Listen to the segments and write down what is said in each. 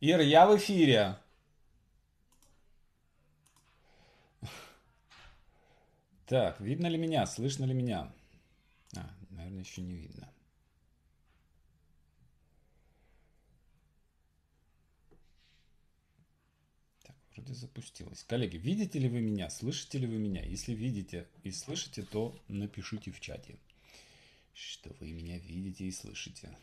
Ир, я в эфире. Так, видно ли меня, слышно ли меня? А, наверное, еще не видно. Так, вроде запустилось. Коллеги, видите ли вы меня, слышите ли вы меня? Если видите и слышите, то напишите в чате, что вы меня видите и слышите.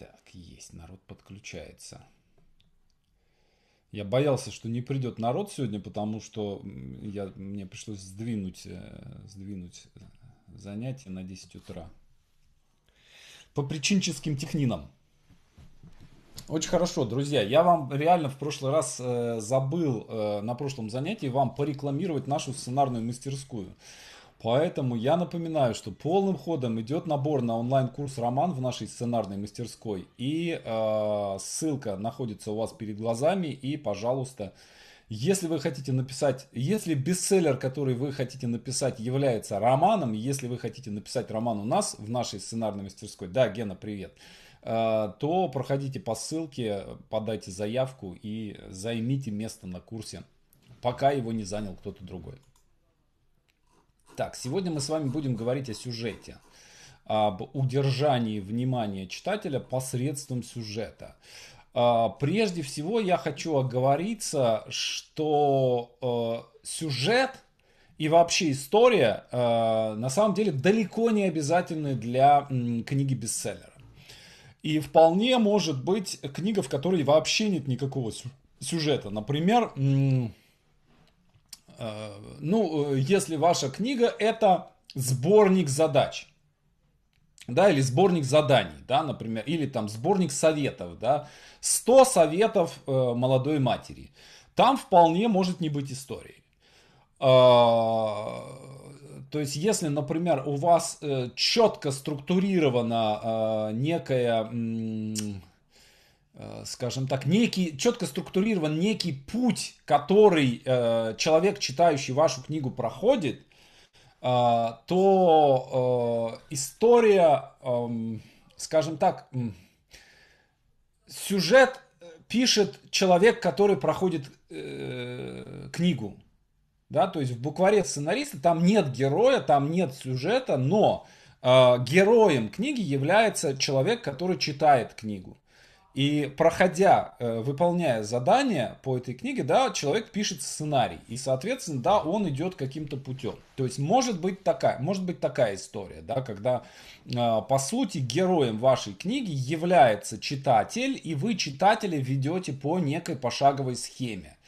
Так, есть, народ подключается. Я боялся, что не придет народ сегодня, потому что я, мне пришлось сдвинуть, э, сдвинуть э, занятие на 10 утра. По причинческим технинам. Очень хорошо, друзья. Я вам реально в прошлый раз э, забыл э, на прошлом занятии вам порекламировать нашу сценарную мастерскую. Поэтому я напоминаю, что полным ходом идет набор на онлайн-курс «Роман» в нашей сценарной мастерской. И э, ссылка находится у вас перед глазами. И, пожалуйста, если вы хотите написать, если бестселлер, который вы хотите написать, является романом, если вы хотите написать роман у нас в нашей сценарной мастерской, да, Гена, привет, э, то проходите по ссылке, подайте заявку и займите место на курсе, пока его не занял кто-то другой. Так, сегодня мы с вами будем говорить о сюжете, об удержании внимания читателя посредством сюжета. А, прежде всего я хочу оговориться, что э, сюжет и вообще история э, на самом деле далеко не обязательны для книги бестселлера. И вполне может быть книга, в которой вообще нет никакого сюжета. Например, Э, ну, э, если ваша книга это сборник задач, да, или сборник заданий, да, например, или там сборник советов, да, 100 советов э, молодой матери, там вполне может не быть истории. То есть, если, например, у вас четко структурирована некая Э, скажем так, некий, четко структурирован некий путь, который э, человек, читающий вашу книгу, проходит, э, то э, история, э, скажем так, э, сюжет пишет человек, который проходит э, книгу. Да, то есть в букваре сценариста там нет героя, там нет сюжета, но э, героем книги является человек, который читает книгу. И проходя, э, выполняя задания по этой книге, да, человек пишет сценарий. И, соответственно, да, он идет каким-то путем. То есть может быть такая, может быть такая история, да, когда, а, по сути, героем вашей книги является читатель, и вы читателя ведете по некой пошаговой схеме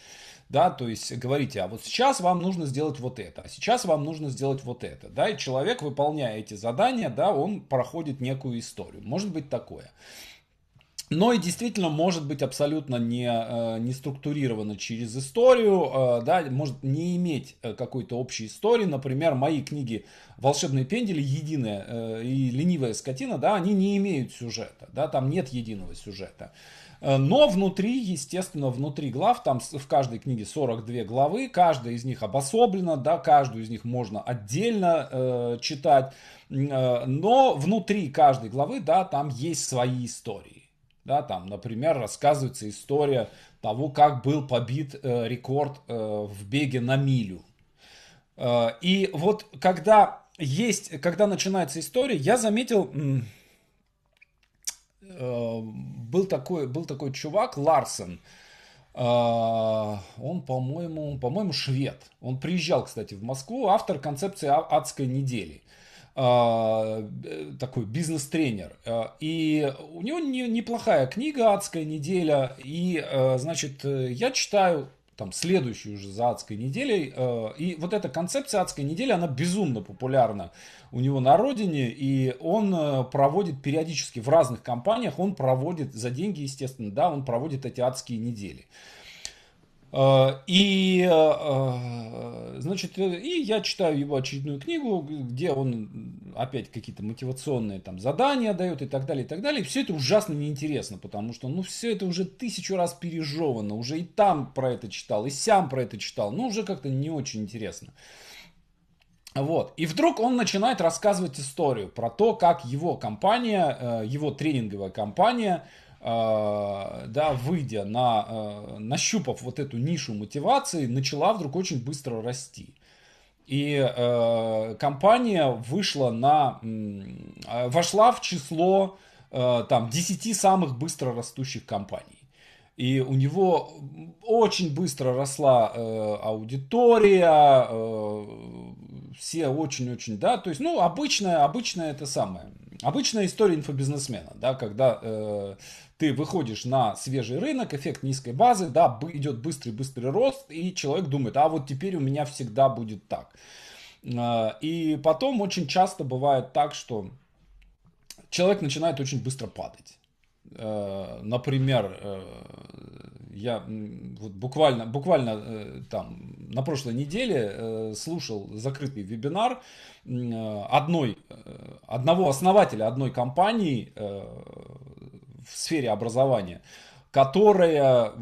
да, то есть говорите, а вот сейчас вам нужно сделать вот это, а сейчас вам нужно сделать вот это, да, и человек, выполняя эти задания, да, он проходит некую историю, может быть такое но и действительно может быть абсолютно не, э, не структурировано через историю, э, да, может не иметь э, какой-то общей истории. Например, мои книги «Волшебные пендели», «Единая» и «Ленивая скотина», да, они не имеют сюжета, да, там нет единого сюжета. Но внутри, естественно, внутри глав, там в каждой книге 42 главы, каждая из них обособлена, да, каждую из них можно отдельно э, читать, но внутри каждой главы, да, там есть свои истории. Да, там, например, рассказывается история того, как был побит э, рекорд э, в беге на милю. Э, и вот когда есть, когда начинается история, я заметил, э, был такой, был такой чувак Ларсен, э, он, по-моему, по-моему, швед. Он приезжал, кстати, в Москву, автор концепции «А-, адской недели. А, э, такой бизнес-тренер. А, и у него не неплохая книга «Адская неделя». И, э, значит, э, я читаю там следующую же за адской неделей. И вот эта концепция адской недели, она безумно популярна у него на родине. И он проводит периодически в разных компаниях, он проводит за деньги, естественно, да, он проводит эти адские недели. А, и, а, а, значит, и я читаю его очередную книгу, где он опять какие-то мотивационные там задания дает и так далее, и так далее. И все это ужасно неинтересно, потому что, ну, все это уже тысячу раз пережевано, уже и там про это читал, и сям про это читал, ну, уже как-то не очень интересно. Вот. И вдруг он начинает рассказывать историю про то, как его компания, э, его тренинговая компания Э, да, выйдя на, э, нащупав вот эту нишу мотивации, начала вдруг очень быстро расти. И э, компания вышла на, э, вошла в число э, там 10 самых быстро растущих компаний. И у него очень быстро росла э, аудитория, э, все очень-очень, да, то есть, ну, обычная, обычная это самое, обычная история инфобизнесмена, да, когда э, ты выходишь на свежий рынок, эффект низкой базы, да, идет быстрый-быстрый рост, и человек думает, а вот теперь у меня всегда будет так. А, и потом очень часто бывает так, что человек начинает очень быстро падать. А, например, э, я вот буквально, буквально э, там на прошлой неделе э, слушал закрытый вебинар одной, одного основателя одной компании, в сфере образования, которая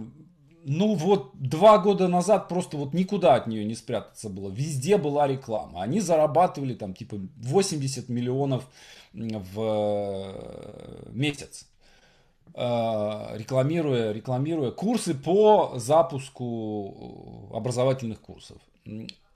ну вот два года назад просто вот никуда от нее не спрятаться было. Везде была реклама. Они зарабатывали там типа 80 миллионов в э, месяц э, рекламируя, рекламируя курсы по запуску э, образовательных курсов.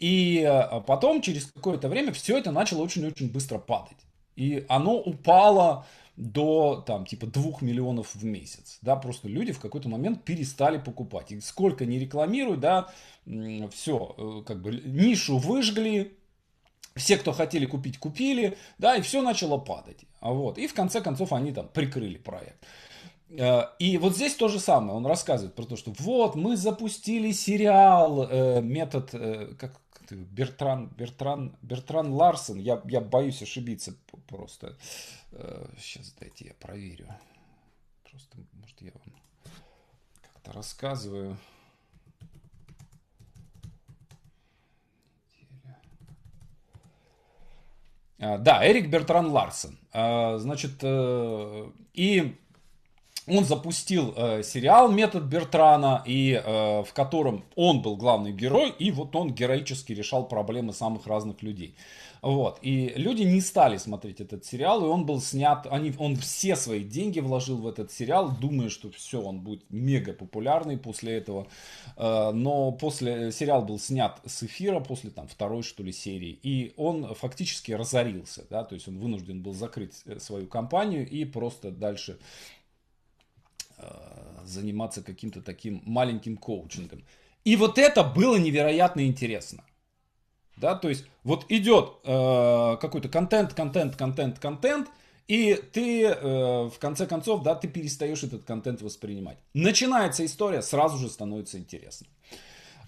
И потом, через какое-то время, все это начало очень-очень быстро падать. И оно упало до там типа 2 миллионов в месяц. Да, просто люди в какой-то момент перестали покупать. И сколько не рекламируют, да, все, э, как бы нишу выжгли, все, кто хотели купить, купили, да, и все начало падать. А вот. И в конце концов они там прикрыли проект. Э, и вот здесь то же самое. Он рассказывает про то, что вот мы запустили сериал, э, метод, как, Бертран, Бертран, Бертран Ларсон, я, я боюсь ошибиться просто. Сейчас э, дайте я проверю. Просто, может, я вам как-то рассказываю. А, да, Эрик Бертран Ларсон. А, значит, э, и он запустил э, сериал «Метод Бертрана», и, э, в котором он был главный герой, и вот он героически решал проблемы самых разных людей. Вот. И люди не стали смотреть этот сериал, и он был снят, они, он все свои деньги вложил в этот сериал, думая, что все, он будет мега популярный после этого. Э, но после, сериал был снят с эфира после там, второй, что ли, серии, и он фактически разорился, да, то есть он вынужден был закрыть э, свою компанию и просто дальше Э, заниматься каким-то таким маленьким коучингом. И вот это было невероятно интересно. Да, то есть вот идет э, какой-то контент, контент, контент, контент, и ты э, в конце концов, да, ты перестаешь этот контент воспринимать. Начинается история, сразу же становится интересно.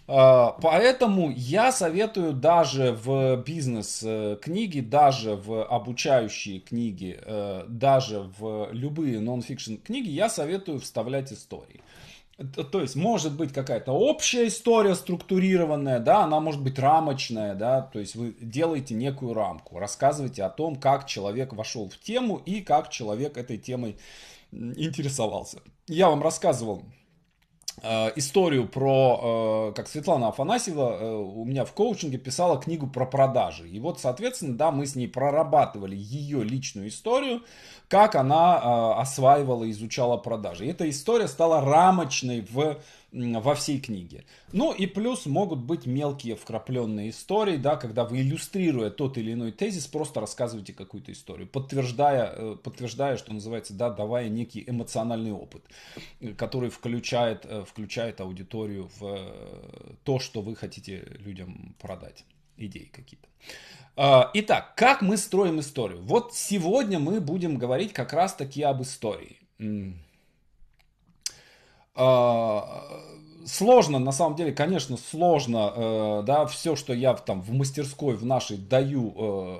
А, поэтому я советую даже в бизнес-книги, э, даже в обучающие книги, э, даже в любые нон-фикшн книги, я советую вставлять истории. То есть может быть какая-то общая история структурированная, да, она может быть рамочная, да, то есть вы делаете некую рамку, рассказываете о том, как человек вошел в тему и как человек этой темой интересовался. Я вам рассказывал Э, историю про, э, как Светлана Афанасьева э, у меня в коучинге писала книгу про продажи. И вот, соответственно, да, мы с ней прорабатывали ее личную историю, как она осваивала, изучала продажи. И эта история стала рамочной в во всей книге. Ну и плюс могут быть мелкие вкрапленные истории, да, когда вы, иллюстрируя тот или иной тезис, просто рассказываете какую-то историю, подтверждая, э, подтверждая, что называется, да, давая некий эмоциональный опыт, э, который включает, э, включает аудиторию в то, что вы хотите людям продать, идеи какие-то. А, итак, как мы строим историю? Вот сегодня мы будем говорить как раз таки об истории. А, сложно, на самом деле, конечно, сложно, э, да, все, что я там в мастерской в нашей даю э,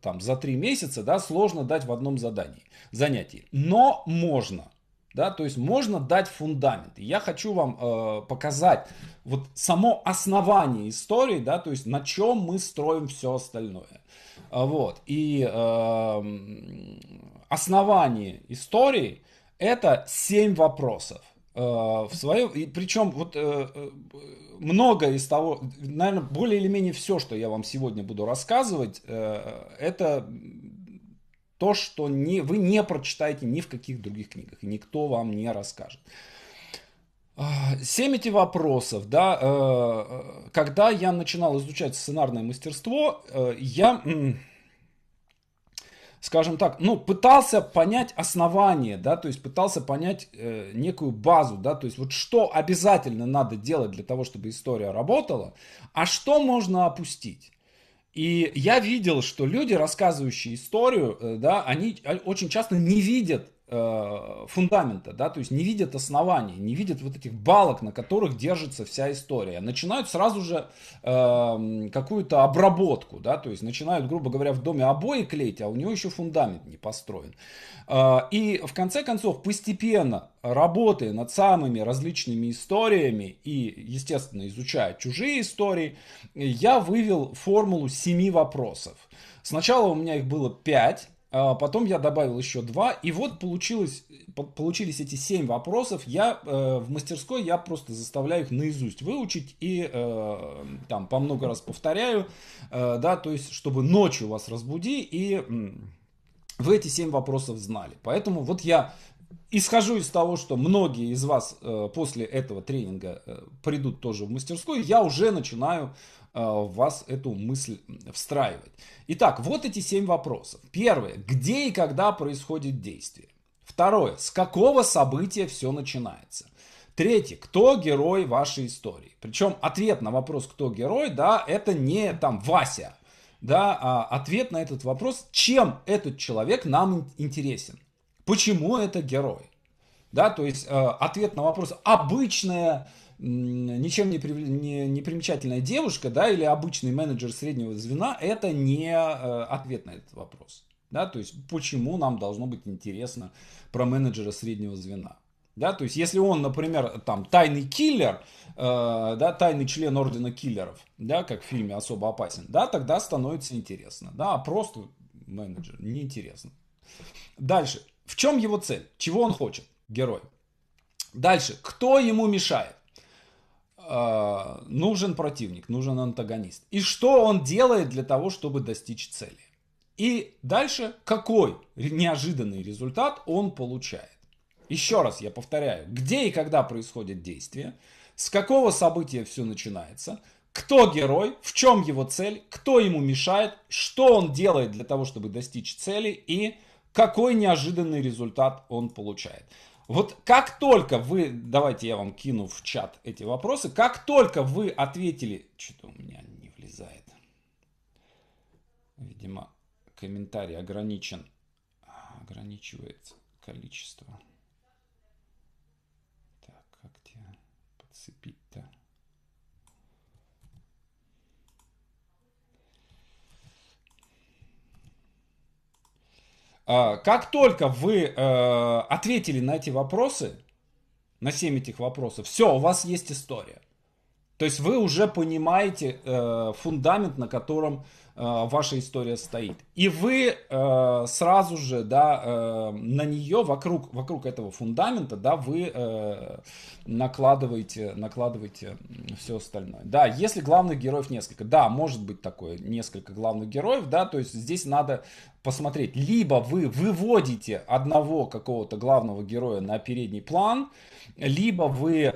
там за три месяца, да, сложно дать в одном задании, занятии. Но можно, да, то есть можно дать фундамент. я хочу вам э, показать вот само основание истории, да, то есть на чем мы строим все остальное. А, вот, и э, основание истории это семь вопросов. Э, в свое и причем вот э, э, много из того, наверное, более или менее все, что я вам сегодня буду рассказывать, это то, что не, вы не прочитаете ни в каких других книгах, и никто вам не расскажет. А, Семь эти вопросов, да, когда я начинал изучать сценарное мастерство, я скажем так, ну, пытался понять основание, да, то есть пытался понять э, некую базу, да, то есть вот что обязательно надо делать для того, чтобы история работала, а что можно опустить. И я видел, что люди, рассказывающие историю, э, да, они э, очень часто не видят Э, фундамента, да, то есть не видят оснований, не видят вот этих балок, на которых держится вся история. Начинают сразу же э, какую-то обработку, да, то есть начинают, грубо говоря, в доме обои клеить, а у него еще фундамент не построен. Э, и в конце концов, постепенно работая над самыми различными историями и, естественно, изучая чужие истории, я вывел формулу семи вопросов. Сначала у меня их было пять, а, потом я добавил еще два, и вот получилось, получились эти семь вопросов. Я э, в мастерской я просто заставляю их наизусть выучить и э, там по много раз повторяю, э, да, то есть чтобы ночью вас разбуди и вы эти семь вопросов знали. Поэтому вот я исхожу из того, что многие из вас э, после этого тренинга э, придут тоже в мастерскую, я уже начинаю в э, вас эту мысль встраивать. Итак, вот эти семь вопросов. Первое. Где и когда происходит действие? Второе. С какого события все начинается? Третье. Кто герой вашей истории? Причем ответ на вопрос, кто герой, да, это не там Вася, да, а ответ на этот вопрос, чем этот человек нам интересен? Почему это герой? да, то есть э, ответ на вопрос обычная ничем не, не, не примечательная девушка, да, или обычный менеджер среднего звена, это не э, ответ на этот вопрос, да, то есть почему нам должно быть интересно про менеджера среднего звена, да, то есть если он, например, там тайный киллер, э, да, тайный член ордена киллеров, да, как в фильме особо опасен, да, тогда становится интересно, да, а просто менеджер неинтересно. Дальше, в чем его цель, чего он хочет? герой. Дальше. Кто ему мешает? Э, нужен противник, нужен антагонист. И что он делает для того, чтобы достичь цели? И дальше какой неожиданный результат он получает? Еще раз я повторяю, где и когда происходит действие, с какого события все начинается, кто герой, в чем его цель, кто ему мешает, что он делает для того, чтобы достичь цели и какой неожиданный результат он получает. Вот как только вы, давайте я вам кину в чат эти вопросы, как только вы ответили, что-то у меня не влезает, видимо, комментарий ограничен, ограничивает количество. Так, как тебя подцепить? А, как только вы э, ответили на эти вопросы, на 7 этих вопросов, все, у вас есть история. То есть вы уже понимаете э, фундамент, на котором Э, ваша история стоит. И вы э, сразу же, да, э, на нее вокруг, вокруг этого фундамента, да, вы э, накладываете, накладываете все остальное. Да, если главных героев несколько, да, может быть такое, несколько главных героев, да, то есть здесь надо посмотреть, либо вы выводите одного какого-то главного героя на передний план, либо вы, э,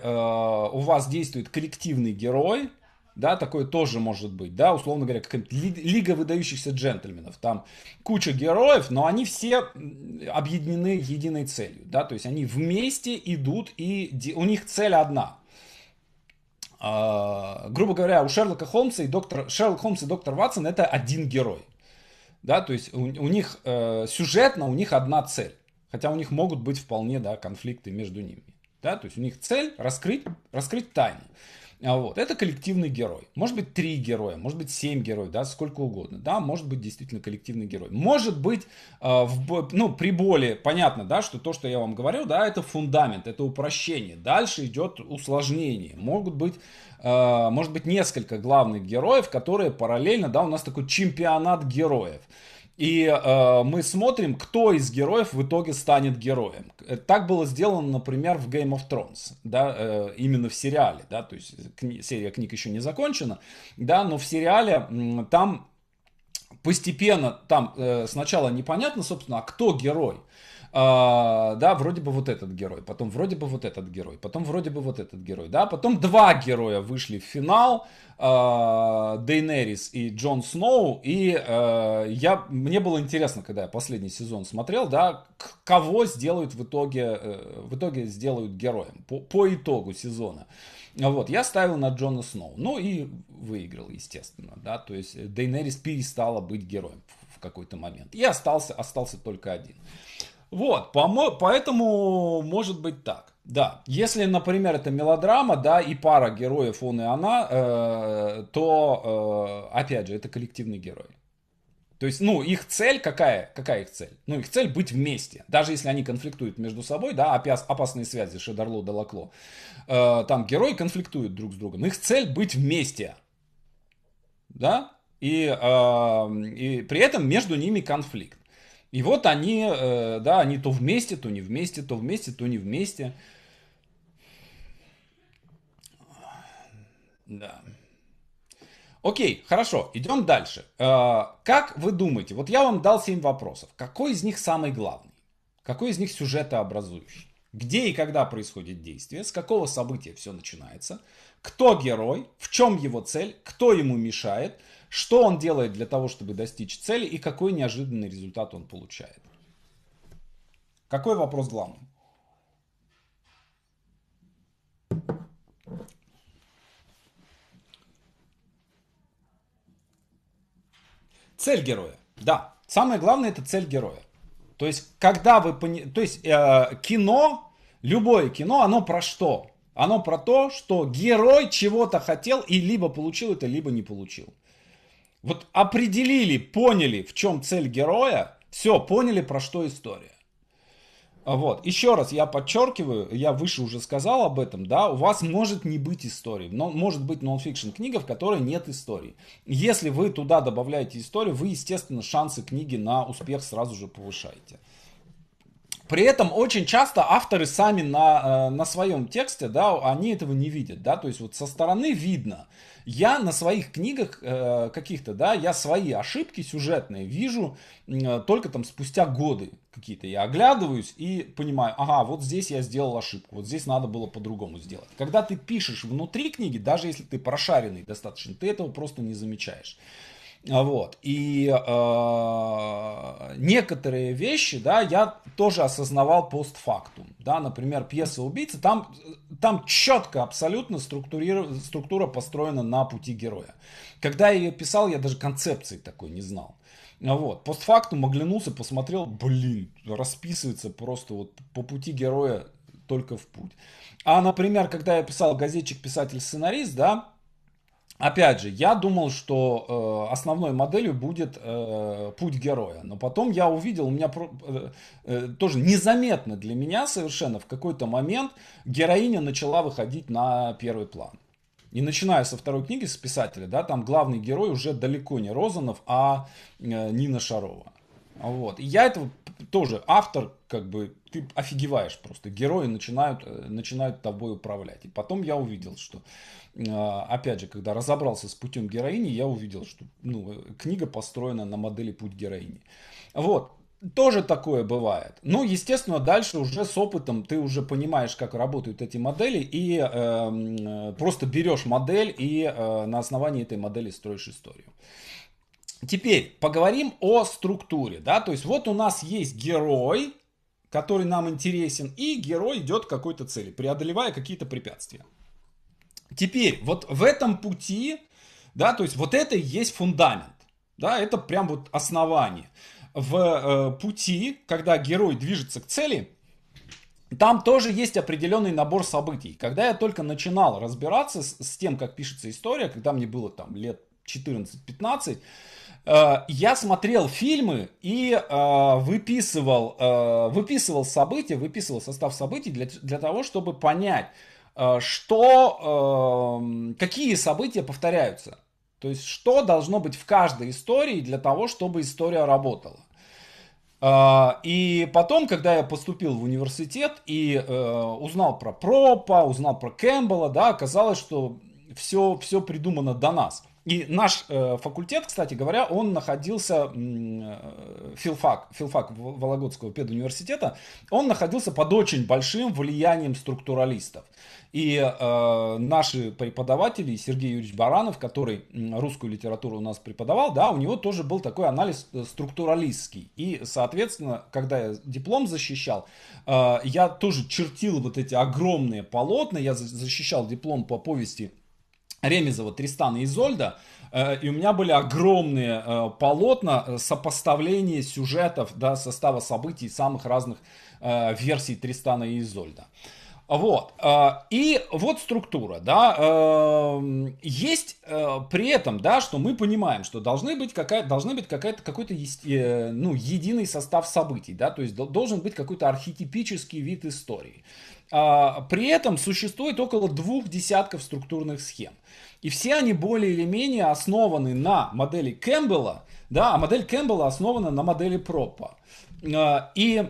у вас действует коллективный герой, да, такое тоже может быть, да, условно говоря, какая лига выдающихся джентльменов, там куча героев, но они все объединены единой целью, да, то есть они вместе идут и у них цель одна. А, грубо говоря, у Шерлока Холмса и доктор Шерлок Холмс и доктор Ватсон это один герой, да, то есть у, у них э, сюжетно у них одна цель, хотя у них могут быть вполне, да, конфликты между ними, да, то есть у них цель раскрыть раскрыть тайну. А вот. Это коллективный герой. Может быть, три героя, может быть, семь героев, да, сколько угодно. Да, может быть, действительно коллективный герой. Может быть, э, в, ну, при боли, понятно, да, что то, что я вам говорил, да, это фундамент, это упрощение. Дальше идет усложнение. Могут быть, э, может быть, несколько главных героев, которые параллельно, да, у нас такой чемпионат героев. И э, мы смотрим, кто из героев в итоге станет героем. Э, так было сделано, например, в Game of Thrones, да, э, именно в сериале, да, то есть кни- серия книг еще не закончена, да, но в сериале м- там постепенно, там э, сначала непонятно, собственно, а кто герой а, да, вроде бы вот этот герой, потом вроде бы вот этот герой, потом вроде бы вот этот герой, да, потом два героя вышли в финал, а, Дейнерис и Джон Сноу, и а, я, мне было интересно, когда я последний сезон смотрел, да, кого сделают в итоге, э, в итоге сделают героем по, по итогу сезона. Вот, я ставил на Джона Сноу, ну и выиграл, естественно, да, то есть Дейнерис перестала быть героем в какой-то момент, и остался, остался только один. Вот, помо- поэтому может быть так. Да, если, например, это мелодрама, да, и пара героев он и она, э, то, э, опять же, это коллективный герой. То есть, ну, их цель какая? Какая их цель? Ну, их цель быть вместе. Даже если они конфликтуют между собой, да, опяс, опасные связи, Шедарло, Далакло. Э, там герои конфликтуют друг с другом. Их цель быть вместе. Да? И, э, и при этом между ними конфликт. И вот они, э, да, они то вместе, то не вместе, то вместе, то не вместе. Да. Окей, хорошо, идем дальше. Э, как вы думаете, вот я вам дал 7 вопросов. Какой из них самый главный? Какой из них сюжетообразующий? Где и когда происходит действие? С какого события все начинается? Кто герой? В чем его цель? Кто ему мешает? что он делает для того, чтобы достичь цели и какой неожиданный результат он получает. Какой вопрос главный? Цель героя. Да, самое главное это цель героя. То есть, когда вы пони... То есть, э, кино, любое кино, оно про что? Оно про то, что герой чего-то хотел и либо получил это, либо не получил. Вот определили, поняли, в чем цель героя, все, поняли, про что история. А вот, еще раз я подчеркиваю, я выше уже сказал об этом, да, у вас может не быть истории, но может быть нон-фикшн книга, в которой нет истории. Если вы туда добавляете историю, вы, естественно, шансы книги на успех сразу же повышаете. При этом очень часто авторы сами на, э, на своем тексте, да, они этого не видят, да, то есть вот со стороны видно, я на своих книгах э, каких-то, да, я свои ошибки сюжетные вижу э, только там спустя годы какие-то. Я оглядываюсь и понимаю, ага, вот здесь я сделал ошибку, вот здесь надо было по-другому сделать. Когда ты пишешь внутри книги, даже если ты прошаренный достаточно, ты этого просто не замечаешь. А, вот. И э, некоторые вещи, да, я тоже осознавал постфактум. Да, например, пьеса «Убийца», там, там четко абсолютно структура, структура построена на пути героя. Когда я ее писал, я даже концепции такой не знал. А, вот. Постфактум оглянулся, посмотрел, блин, расписывается просто вот по пути героя только в путь. А, например, когда я писал «Газетчик, писатель, сценарист», да, Опять же, я думал, что э, основной моделью будет э, путь героя. Но потом я увидел, у меня про, э, э, тоже незаметно для меня совершенно в какой-то момент героиня начала выходить на первый план. И начиная со второй книги, с писателя, да, там главный герой уже далеко не Розанов, а э, Нина Шарова. Вот. И я этого тоже автор, как бы, ты офигеваешь просто. Герои начинают, э, начинают тобой управлять. И потом я увидел, что, э, опять же, когда разобрался с путем героини, я увидел, что ну, э, книга построена на модели путь героини. Вот. Тоже такое бывает. Ну, естественно, дальше уже с опытом ты уже понимаешь, как работают эти модели, и э, просто берешь модель и э, на основании этой модели строишь историю. Теперь поговорим о структуре, да, то есть вот у нас есть герой, который нам интересен, и герой идет к какой-то цели, преодолевая какие-то препятствия. Теперь вот в этом пути, да, то есть вот это и есть фундамент, да, это прям вот основание. В э, пути, когда герой движется к цели, там тоже есть определенный набор событий. Когда я только начинал разбираться с, с тем, как пишется история, когда мне было там лет 14-15, Э, я смотрел фильмы и э, выписывал, э, выписывал события, выписывал состав событий для, для того, чтобы понять, э, что, э, какие события повторяются. То есть, что должно быть в каждой истории для того, чтобы история работала. Э, и потом, когда я поступил в университет и э, узнал про Пропа, узнал про Кэмпбелла, да, оказалось, что все, все придумано до нас. И наш э, факультет, кстати говоря, он находился, э, филфак, филфак Вологодского педуниверситета, он находился под очень большим влиянием структуралистов. И э, наши преподаватели, Сергей Юрьевич Баранов, который русскую литературу у нас преподавал, да, у него тоже был такой анализ э, структуралистский. И, соответственно, когда я диплом защищал, э, я тоже чертил вот эти огромные полотна, я защищал диплом по повести Ремезова Тристана и Изольда, э, и у меня были огромные э, полотна э, сопоставления сюжетов, да, состава событий самых разных версий Тристана и Изольда. Вот. И вот структура, да, есть при этом, да, что мы понимаем, что должны быть какая, должна быть какая-то, какой-то, ну, единый состав событий, да, то есть должен быть какой-то архетипический вид истории. А, при этом существует около двух десятков структурных схем. И все они более или менее основаны на модели Кэмпбелла, да, а модель Кэмпбелла основана на модели Пропа. А, и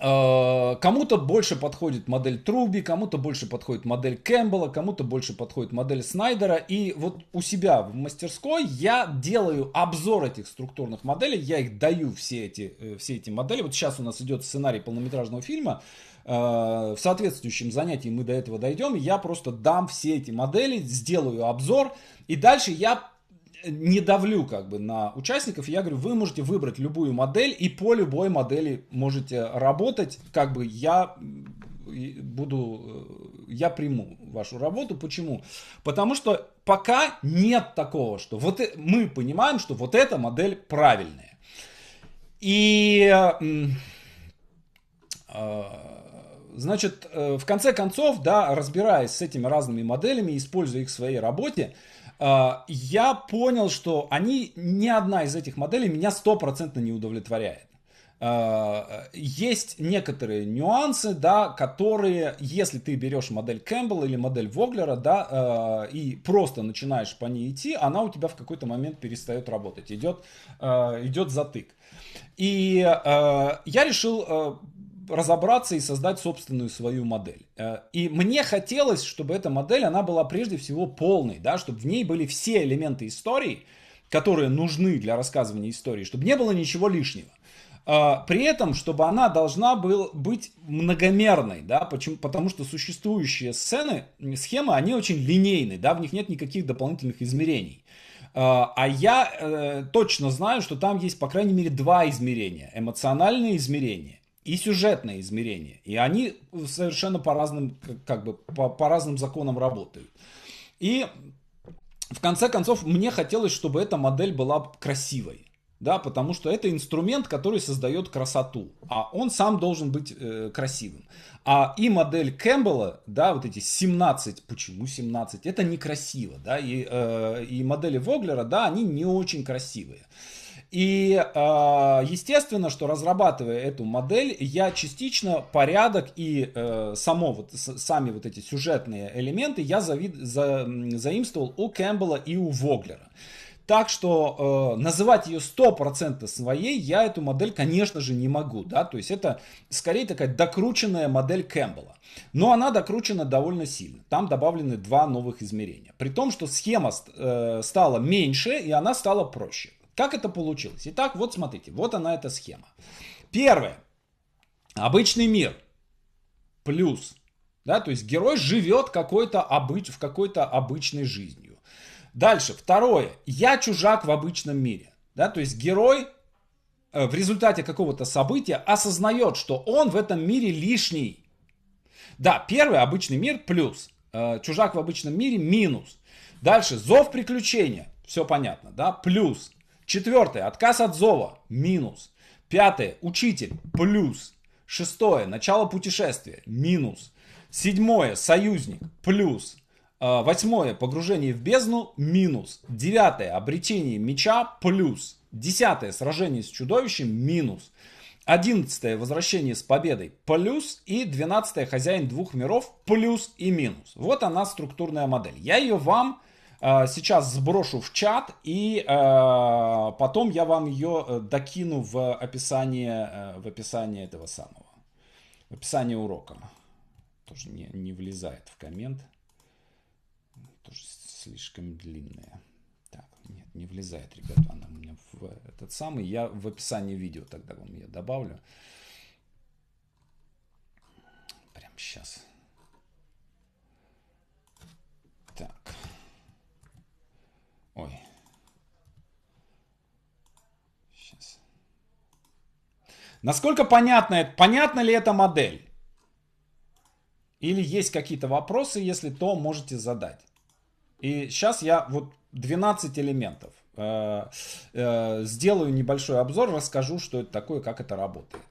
а, Кому-то больше подходит модель Труби, кому-то больше подходит модель Кэмпбелла, кому-то больше подходит модель Снайдера. И вот у себя в мастерской я делаю обзор этих структурных моделей, я их даю все эти, э, все эти модели. Вот сейчас у нас идет сценарий полнометражного фильма, Э, в соответствующем занятии мы до этого дойдем. Я просто дам все эти модели, сделаю обзор. И дальше я не давлю как бы на участников. Я говорю, вы можете выбрать любую модель и по любой модели можете работать. Как бы я э, буду, э, я приму вашу работу. Почему? Потому что пока нет такого, что вот мы понимаем, что вот эта модель правильная. И Значит, э, в конце концов, да, разбираясь с этими разными моделями, используя их в своей работе, э, я понял, что они, ни одна из этих моделей меня стопроцентно не удовлетворяет. Э, есть некоторые нюансы, да, которые, если ты берешь модель Кэмпбелла или модель Воглера, да, и просто начинаешь по ней идти, она у тебя в какой-то момент перестает работать, идет, идет затык. И я решил разобраться и создать собственную свою модель. Э, и мне хотелось, чтобы эта модель, она была прежде всего полной, да, чтобы в ней были все элементы истории, которые нужны для рассказывания истории, чтобы не было ничего лишнего. Э, при этом, чтобы она должна был быть многомерной, да, почему? потому что существующие сцены, схемы, они очень линейны, да, в них нет никаких дополнительных измерений. Э, а я точно знаю, что там есть, по крайней мере, два измерения. Эмоциональное измерение и сюжетное измерение. И они совершенно по разным, как бы, по, по разным законам работают. И в конце концов, мне хотелось, чтобы эта модель была красивой. Да, потому что это инструмент, который создает красоту, а он сам должен быть э, красивым. А и модель Кэмпбелла, да, вот эти 17, почему 17, это некрасиво, да, и, э, и модели Воглера, да, они не очень красивые. Э, и а, естественно, что разрабатывая эту модель, я частично порядок и э, само вот, сами вот эти сюжетные элементы я завид, за, заимствовал у Кэмпбелла и у Воглера. Так что э, называть ее стопроцентно своей я эту модель, конечно же, не могу. Да? То есть это скорее такая докрученная модель Кэмпбелла. Но она докручена довольно сильно. Там добавлены два новых измерения. При том, что схема э, стала меньше и она стала проще. Как это получилось? Итак, вот смотрите, вот она эта схема. Первое. Обычный мир плюс, да, то есть герой живет какой-то обыч, в какой-то обычной жизнью. Дальше, второе, я чужак в обычном мире, да, то есть герой э, в результате какого-то события осознает, что он в этом мире лишний. Да, первый обычный мир плюс, э, чужак в обычном мире минус. Дальше, зов приключения, все понятно, да, плюс. Четвертое. Отказ от зова. Минус. Пятое. Учитель. Плюс. Шестое. Начало путешествия. Минус. Седьмое. Союзник. Плюс. А, восьмое. Погружение в бездну. Минус. Девятое. Обретение меча. Плюс. Десятое. Сражение с чудовищем. Минус. Одиннадцатое. Возвращение с победой. Плюс. И двенадцатое. Хозяин двух миров. Плюс и минус. Вот она структурная модель. Я ее вам а, сейчас сброшу в чат, и э, потом я вам ее э, докину в описание, э, в описание этого самого, в описание урока. Тоже не, не влезает в коммент. Тоже слишком длинная. Так, нет, не влезает, ребята, она у меня в этот самый. Я в описании видео тогда вам ее добавлю. Прям сейчас. Так. Ой. Сейчас. Насколько понятно, понятна ли эта модель? Или есть какие-то вопросы? Если то, можете задать. И сейчас я вот 12 элементов. Э, э, сделаю небольшой обзор, расскажу, что это такое, как это работает.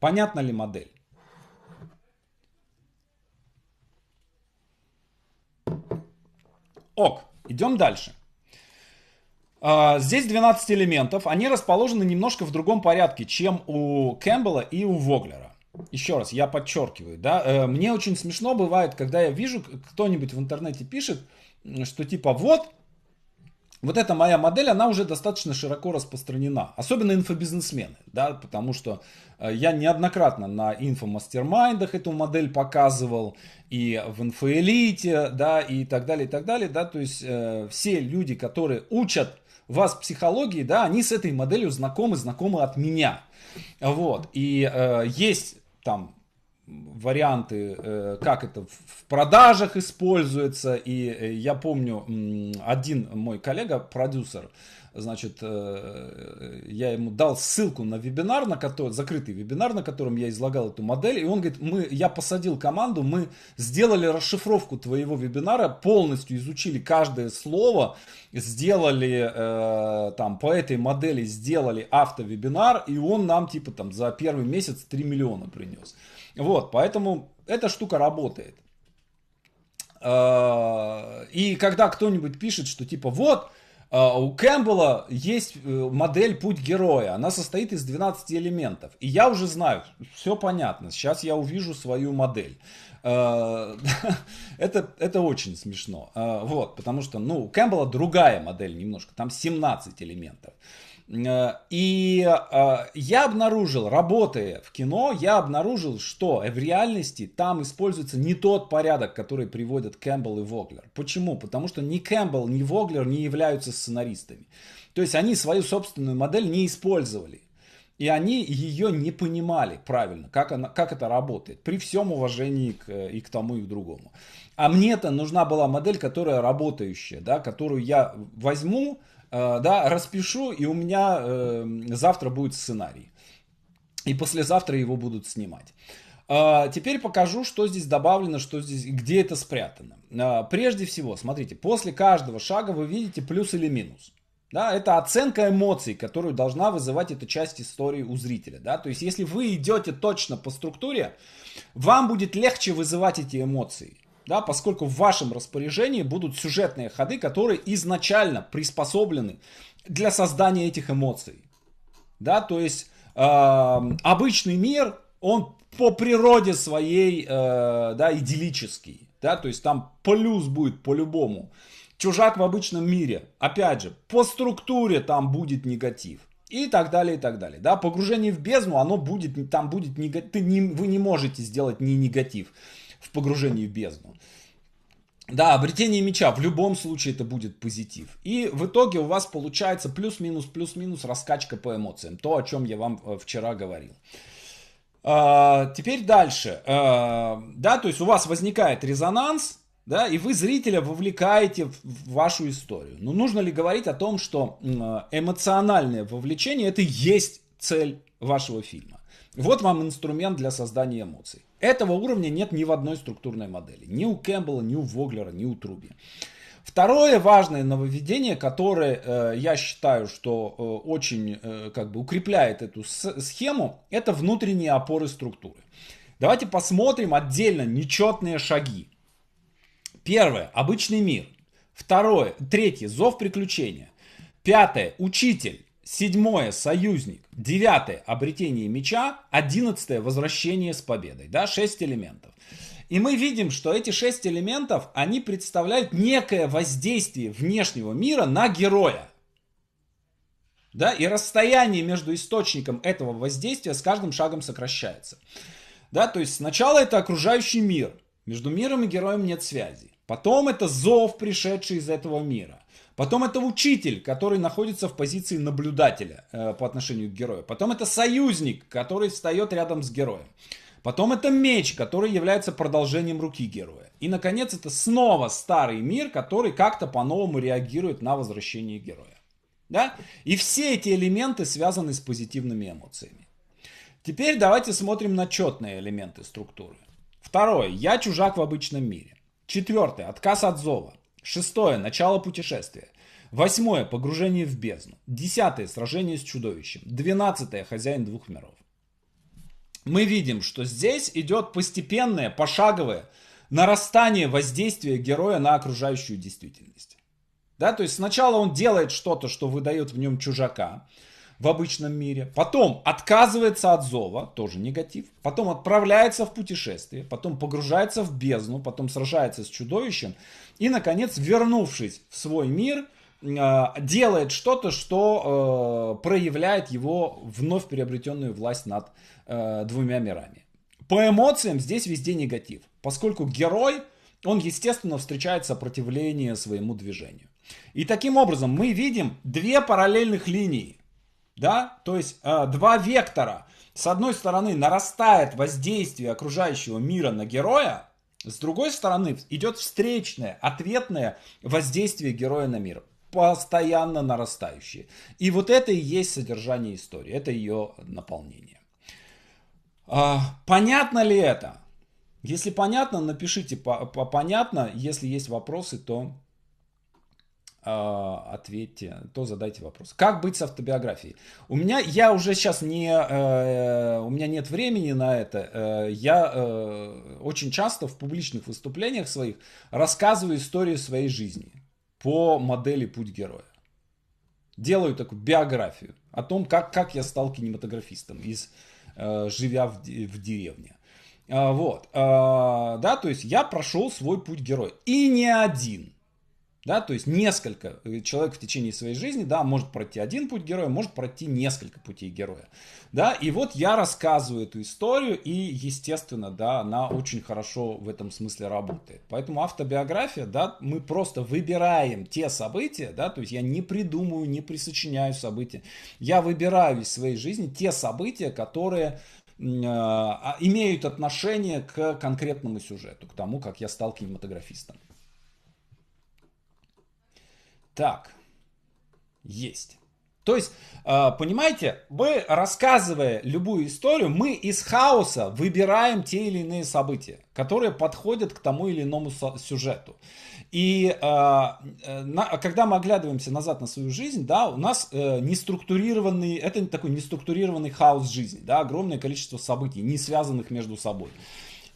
Понятна ли модель? Идем дальше. А, здесь 12 элементов, они расположены немножко в другом порядке, чем у Кэмпбелла и у Воглера. Еще раз, я подчеркиваю, да, э, мне очень смешно бывает, когда я вижу, кто-нибудь в интернете пишет, что типа вот, вот эта моя модель, она уже достаточно широко распространена. Особенно инфобизнесмены, да, потому что э, я неоднократно на инфомастермайндах эту модель показывал, и в инфоэлите, да, и так далее, и так далее, да, то есть э, все люди, которые учат вас психологии, да, они с этой моделью знакомы, знакомы от меня. Вот, и э, есть там варианты, э, как это в продажах используется. И э, я помню, один мой коллега, продюсер, значит, э, я ему дал ссылку на вебинар, на который, закрытый вебинар, на котором я излагал эту модель, и он говорит, мы, я посадил команду, мы сделали расшифровку твоего вебинара, полностью изучили каждое слово, сделали там по этой модели сделали автовебинар, и он нам типа там за первый месяц 3 миллиона принес. Вот, поэтому эта штука работает. А, и когда кто-нибудь пишет, что типа вот, а, у Кэмпбелла есть э, модель «Путь героя». Она состоит из 12 элементов. И я уже знаю, все понятно. Сейчас я увижу свою модель. А, это, это очень смешно. Вот, потому что ну, у Кэмпбелла другая модель немножко. Там 17 элементов. Э, и а, я обнаружил, работая в кино, я обнаружил, что в реальности там используется не тот порядок, который приводят Кэмпбелл и Воглер. Почему? Потому что ни Кэмпбелл, ни Воглер не являются сценаристами. То есть они свою собственную модель не использовали. И они ее не понимали правильно, как, она, как это работает, при всем уважении к, и к тому, и к другому. А мне-то нужна была модель, которая работающая, да, которую я возьму, Э, да, распишу, и у меня э, завтра будет сценарий. И послезавтра его будут снимать. Э, теперь покажу, что здесь добавлено, что здесь, где это спрятано. Э, прежде всего, смотрите, после каждого шага вы видите плюс или минус. Да, это оценка эмоций, которую должна вызывать эта часть истории у зрителя. Да? То есть, если вы идете точно по структуре, вам будет легче вызывать эти эмоции да, поскольку в вашем распоряжении будут сюжетные ходы, которые изначально приспособлены для создания этих эмоций. Да, то есть э, обычный мир, он по природе своей, э, да, идиллический, да, то есть там плюс будет по-любому. Чужак в обычном мире, опять же, по структуре там будет негатив и так далее, и так далее. Да, погружение в бездну, оно будет, там будет негатив, не, вы не можете сделать ни негатив в погружении в бездну. Да, обретение меча в любом случае это будет позитив. И в итоге у вас получается плюс-минус, плюс-минус раскачка по эмоциям. То, о чем я вам э, вчера говорил. А, теперь дальше. А, да, то есть у вас возникает резонанс, да, и вы зрителя вовлекаете в вашу историю. Но нужно ли говорить о том, что э, эмоциональное вовлечение это и есть цель вашего фильма? Вот вам инструмент для создания эмоций. Этого уровня нет ни в одной структурной модели. Ни у Кэмпбелла, ни у Воглера, ни у Труби. Второе важное нововведение, которое э, я считаю, что э, очень э, как бы укрепляет эту схему, это внутренние опоры структуры. Давайте посмотрим отдельно нечетные шаги. Первое – обычный мир. Второе, третье – зов приключения. Пятое – учитель. Седьмое – союзник. Девятое – обретение меча. Одиннадцатое – возвращение с победой. Да, шесть элементов. И мы видим, что эти шесть элементов, они представляют некое воздействие внешнего мира на героя. Да, и расстояние между источником этого воздействия с каждым шагом сокращается. Да, то есть сначала это окружающий мир. Между миром и героем нет связи. Потом это зов, пришедший из этого мира. Потом это учитель, который находится в позиции наблюдателя э, по отношению к герою. Потом это союзник, который встает рядом с героем. Потом это меч, который является продолжением руки героя. И, наконец, это снова старый мир, который как-то по-новому реагирует на возвращение героя. Да? И все эти элементы связаны с позитивными эмоциями. Теперь давайте смотрим на четные элементы структуры. Второе. Я чужак в обычном мире. Четвертое. Отказ от зова. Шестое. Начало путешествия. Восьмое – погружение в бездну. Десятое – сражение с чудовищем. Двенадцатое – хозяин двух миров. Мы видим, что здесь идет постепенное, пошаговое нарастание воздействия героя на окружающую действительность. Да, то есть сначала он делает что-то, что выдает в нем чужака в обычном мире, потом отказывается от зова, тоже негатив, потом отправляется в путешествие, потом погружается в бездну, потом сражается с чудовищем и, наконец, вернувшись в свой мир, а, делает что-то, что э, проявляет его вновь приобретенную власть над э, двумя мирами. По эмоциям здесь везде негатив, поскольку герой, он естественно встречает сопротивление своему движению. И таким образом мы видим две параллельных линии, да, то есть э, два вектора. С одной стороны нарастает воздействие окружающего мира на героя, с другой стороны идет встречное, ответное воздействие героя на мир постоянно нарастающие. И вот это и есть содержание истории, это ее наполнение. А, понятно ли это? Если понятно, напишите по понятно. Если есть вопросы, то а, ответьте, то задайте вопрос. Как быть с автобиографией? У меня, я уже сейчас не, э, у меня нет времени на это. Э, я э, очень часто в публичных выступлениях своих рассказываю историю своей жизни по модели «Путь героя». Делаю такую биографию о том, как, как я стал кинематографистом, из, э, живя в, в деревне. Э, вот, э, да, то есть я прошел свой путь героя. И не один. Да, то есть несколько э, человек в течение своей жизни, да, может пройти один путь героя, может пройти несколько путей героя, да, и вот я рассказываю эту историю, и, естественно, да, она очень хорошо в этом смысле работает. Поэтому автобиография, да, мы просто выбираем те события, да, то есть я не придумываю, не присочиняю события, я выбираю из своей жизни те события, которые э, а, имеют отношение к конкретному сюжету, к тому, как я стал кинематографистом. Так, есть. То есть, э, понимаете, мы, рассказывая любую историю, мы из хаоса выбираем те или иные события, которые подходят к тому или иному сюжету. И э, э, когда мы оглядываемся назад на свою жизнь, да, у нас неструктурированный, это такой неструктурированный хаос жизни, да, огромное количество событий, не связанных между собой.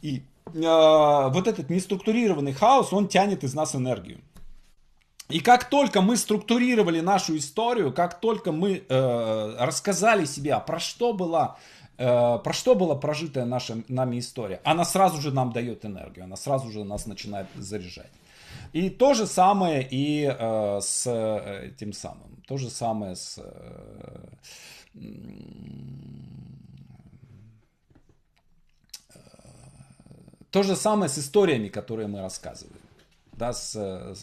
И вот этот неструктурированный хаос, он тянет из нас энергию. И как только мы структурировали нашу историю, как только мы э, рассказали себе, а про что была э, про что была прожитая наша, нами история, она сразу же нам дает энергию, она сразу же нас начинает заряжать. И то же самое и э, с э, тем самым, то же самое с э, э, то же самое с историями, которые мы рассказываем да, с,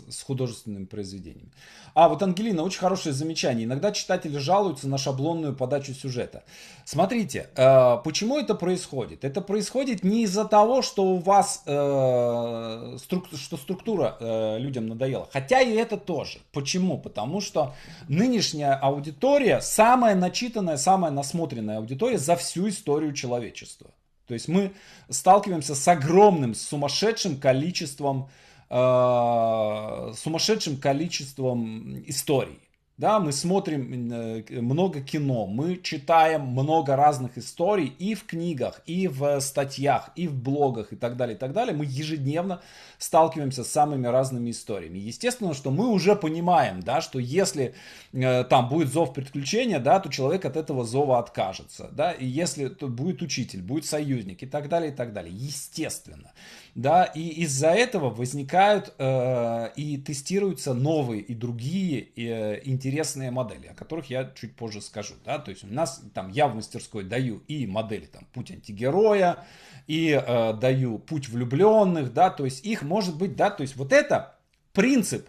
с художественными произведениями. А, вот Ангелина, очень хорошее замечание. Иногда читатели жалуются на шаблонную подачу сюжета. Смотрите, э, почему это происходит? Это происходит не из-за того, что у вас, э, струк, что структура э, людям надоела. Хотя и это тоже. Почему? Потому что нынешняя аудитория самая начитанная, самая насмотренная аудитория за всю историю человечества. То есть мы сталкиваемся с огромным, сумасшедшим количеством Э, сумасшедшим количеством историй. Да, мы смотрим э, много кино, мы читаем много разных историй и в книгах, и в статьях, и в блогах, и так далее, и так далее. Мы ежедневно сталкиваемся с самыми разными историями. Естественно, что мы уже понимаем, да, что если э, там будет зов приключения, да, то человек от этого зова откажется, да, и если то будет учитель, будет союзник и так далее, и так далее. Естественно да, и из-за этого возникают э, и тестируются новые и другие э, интересные модели, о которых я чуть позже скажу, да, то есть у нас там я в мастерской даю и модели там путь антигероя, и э, даю путь влюбленных, да, то есть их может быть, да, то есть вот это принцип,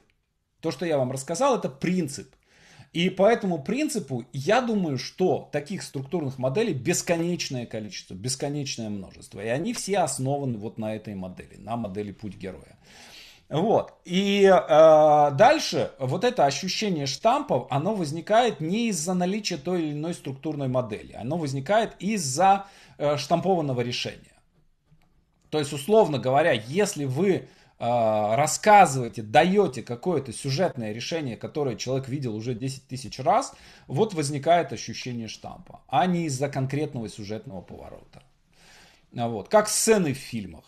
то, что я вам рассказал, это принцип, и по этому принципу я думаю, что таких структурных моделей бесконечное количество, бесконечное множество. И они все основаны вот на этой модели, на модели «Путь героя». Вот. И э, дальше вот это ощущение штампов, оно возникает не из-за наличия той или иной структурной модели. Оно возникает из-за э, штампованного решения. То есть, условно говоря, если вы а, рассказываете, даете какое-то сюжетное решение, которое человек видел уже 10 тысяч раз, вот возникает ощущение штампа, а не из-за конкретного сюжетного поворота. А вот. Как сцены в фильмах.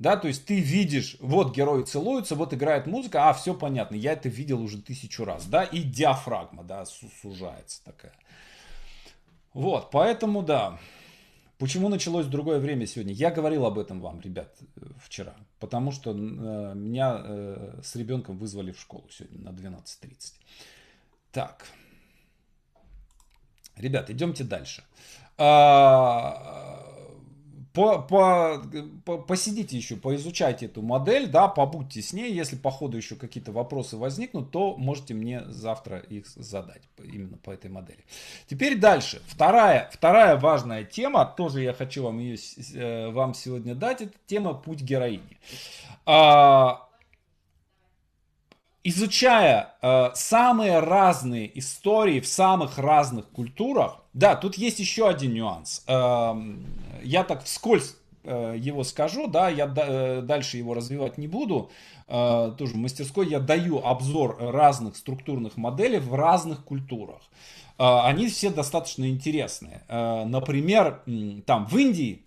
Да, то есть ты видишь, вот герои целуются, вот играет музыка, а все понятно, я это видел уже тысячу раз, да, и диафрагма, да, сужается такая. Вот, поэтому, да, Почему началось другое время сегодня? Я говорил об этом вам, ребят, э, вчера. Потому что э, меня э, с ребенком вызвали в школу сегодня на 12.30. Так. Ребят, идемте дальше. А, по, по, по, посидите еще, поизучайте эту модель, да, побудьте с ней. Если по ходу еще какие-то вопросы возникнут, то можете мне завтра их задать именно по этой модели. Теперь дальше. Вторая, вторая важная тема, тоже я хочу вам ее э, вам сегодня дать, это тема «Путь героини». А, изучая э, самые разные истории в самых разных культурах, да, тут есть еще один нюанс. Эм, я так вскользь э, его скажу, да, я э, дальше его развивать не буду. Э, тоже в мастерской я даю обзор разных структурных моделей в разных культурах. Они все достаточно интересные. Например, там в Индии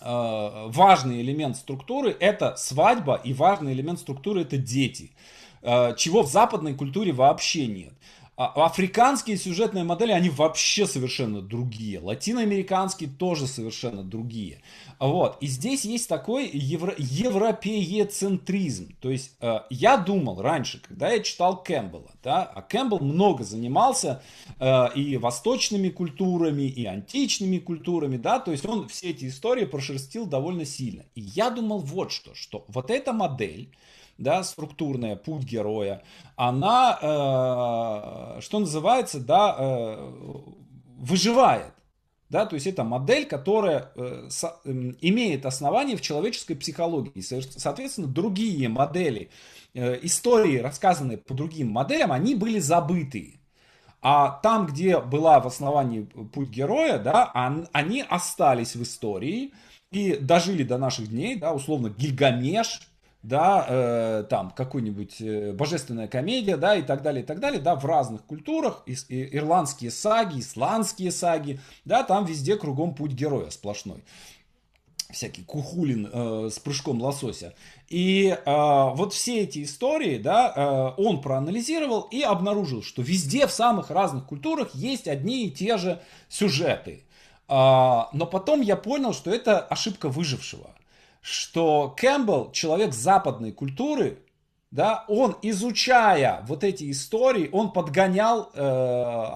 важный элемент структуры это свадьба и важный элемент структуры это дети чего в западной культуре вообще нет. А африканские сюжетные модели, они вообще совершенно другие. Латиноамериканские тоже совершенно другие. Вот. И здесь есть такой евро... европеецентризм. То есть э, я думал раньше, когда я читал Кэмпбелла, да, а Кэмпбелл много занимался э, и восточными культурами, и античными культурами, да, то есть он все эти истории прошерстил довольно сильно. И я думал вот что, что вот эта модель, да, структурная, путь героя, она, э, что называется, да, э, выживает да, то есть это модель, которая э, эм, имеет основание в человеческой психологии. Соответственно, другие модели, э, истории, рассказанные по другим моделям, они были забыты. А там, где была в основании путь героя, да, они остались в истории и дожили до наших дней, да, условно Гильгамеш, да, э, там какую-нибудь э, божественная комедия, да, и так далее, и так далее, да, в разных культурах, и, и, ирландские саги, исландские саги, да, там везде кругом путь героя сплошной всякий кухулин э, с прыжком лосося. И э, вот все эти истории, да, э, он проанализировал и обнаружил, что везде в самых разных культурах есть одни и те же сюжеты. Э, но потом я понял, что это ошибка выжившего что Кэмпбелл, человек западной культуры, да, он, изучая вот эти истории, он подгонял э,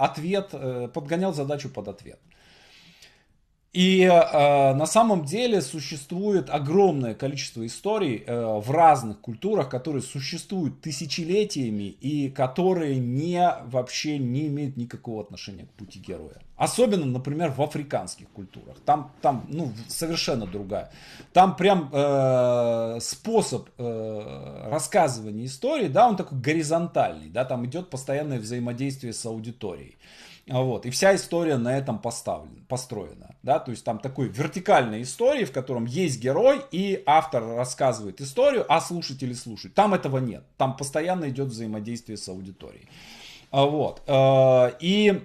ответ, э, подгонял задачу под ответ. И э, на самом деле существует огромное количество историй э, в разных культурах, которые существуют тысячелетиями и которые не, вообще не имеют никакого отношения к пути героя. Особенно, например, в африканских культурах. Там, там ну, совершенно другая. Там прям э, способ э, рассказывания истории, да, он такой горизонтальный, да, там идет постоянное взаимодействие с аудиторией. А вот. И вся история на этом поставлена, построена. Да? То есть там такой вертикальной истории, в котором есть герой и автор рассказывает историю, а слушатели слушают. Там этого нет. Там постоянно идет взаимодействие с аудиторией. А вот. Э, и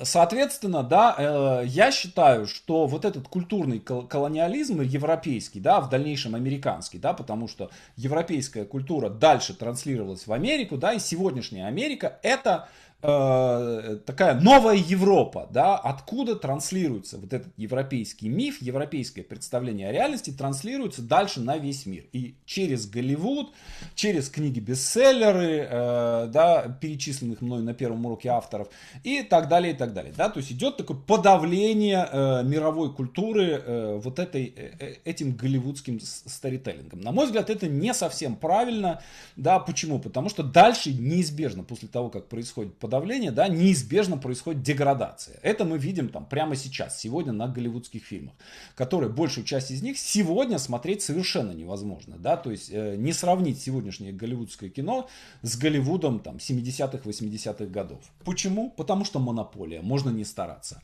Соответственно, да, э, я считаю, что вот этот культурный колониализм европейский, да, в дальнейшем американский, да, потому что европейская культура дальше транслировалась в Америку, да, и сегодняшняя Америка это Э, такая новая Европа, да, откуда транслируется вот этот европейский миф, европейское представление о реальности транслируется дальше на весь мир. И через Голливуд, через книги-бестселлеры, э, да, перечисленных мной на первом уроке авторов и так далее, и так далее, да, то есть идет такое подавление э, мировой культуры э, вот этой, э, э этим голливудским старителлингом. На мой взгляд, это не совсем правильно, да, почему? Потому что дальше неизбежно после того, как происходит подавления, да, неизбежно происходит деградация. Это мы видим там прямо сейчас, сегодня на голливудских фильмах, которые большую часть из них сегодня смотреть совершенно невозможно, да, то есть э, не сравнить сегодняшнее голливудское кино с Голливудом там 70-х, 80-х годов. Почему? Потому что монополия, можно не стараться.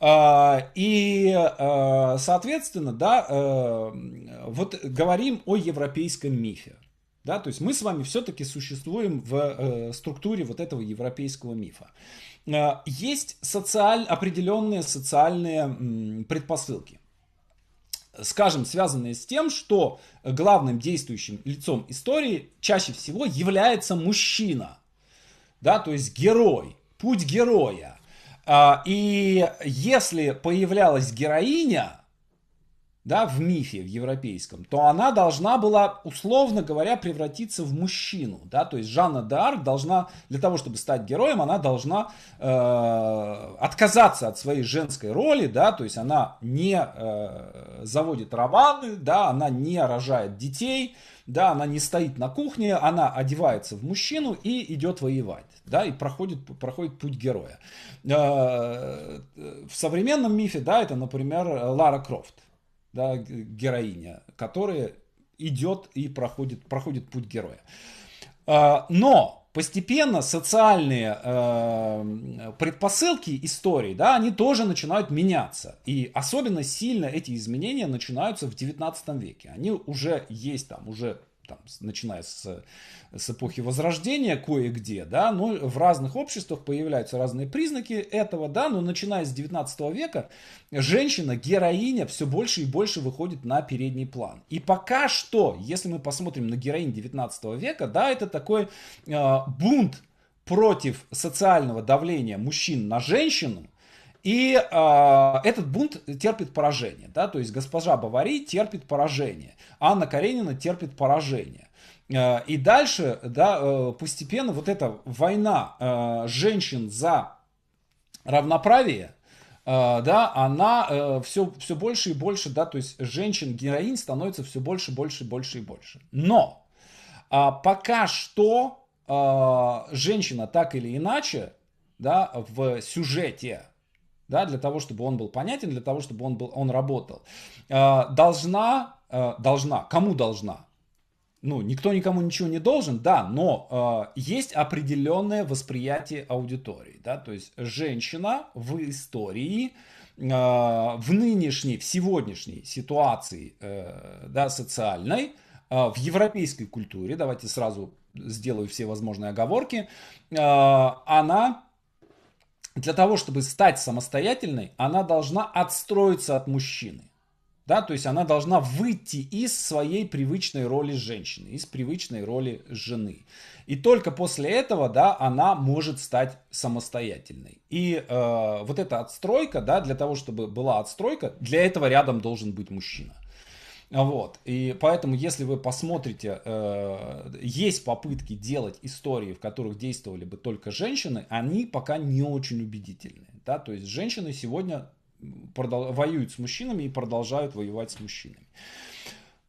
Э, и, э, соответственно, да, э, вот говорим о европейском мифе. Да, то есть мы с вами все-таки существуем в э, структуре вот этого европейского мифа. Э, есть социаль, определенные социальные м, предпосылки скажем, связанные с тем, что главным действующим лицом истории чаще всего является мужчина, да, то есть герой, путь героя. А, и если появлялась героиня, да, в мифе, в европейском, то она должна была, условно говоря, превратиться в мужчину, да, то есть Жанна д'Арк должна, для того, чтобы стать героем, она должна э, отказаться от своей женской роли, да, то есть она не э, заводит романы, да, она не рожает детей, да, она не стоит на кухне, она одевается в мужчину и идет воевать, да, и проходит, проходит путь героя. Э, в современном мифе, да, это, например, Лара Крофт, да, героиня, которая идет и проходит, проходит путь героя. А, но постепенно социальные э, предпосылки истории, да, они тоже начинают меняться. И особенно сильно эти изменения начинаются в 19 веке. Они уже есть там, уже там, начиная с, с эпохи Возрождения кое-где, да, но в разных обществах появляются разные признаки этого, да, но начиная с 19 века женщина, героиня все больше и больше выходит на передний план. И пока что, если мы посмотрим на героинь 19 века, да, это такой э, бунт против социального давления мужчин на женщину, и э, этот бунт терпит поражение, да, то есть госпожа Бавари терпит поражение, Анна Каренина терпит поражение. Э, и дальше, да, э, постепенно вот эта война э, женщин за равноправие, да, она все, все больше и больше, да, то есть женщин-героинь становится все больше, больше, больше и больше. Но а, пока что женщина так или иначе, да, в сюжете да, для того, чтобы он был понятен, для того, чтобы он, был, он работал. А, должна, а, должна, кому должна? ну, никто никому ничего не должен, да, но э, есть определенное восприятие аудитории, да, то есть женщина в истории, э, в нынешней, в сегодняшней ситуации, э, да, социальной, э, в европейской культуре, давайте сразу сделаю все возможные оговорки, э, она для того, чтобы стать самостоятельной, она должна отстроиться от мужчины. Да, то есть она должна выйти из своей привычной роли женщины, из привычной роли жены. И только после этого, да, она может стать самостоятельной. И э, вот эта отстройка, да, для того, чтобы была отстройка, для этого рядом должен быть мужчина. Вот. И поэтому, если вы посмотрите, э, есть попытки делать истории, в которых действовали бы только женщины, они пока не очень убедительные. Да? То есть женщины сегодня продол- воюют с мужчинами и продолжают воевать с мужчинами.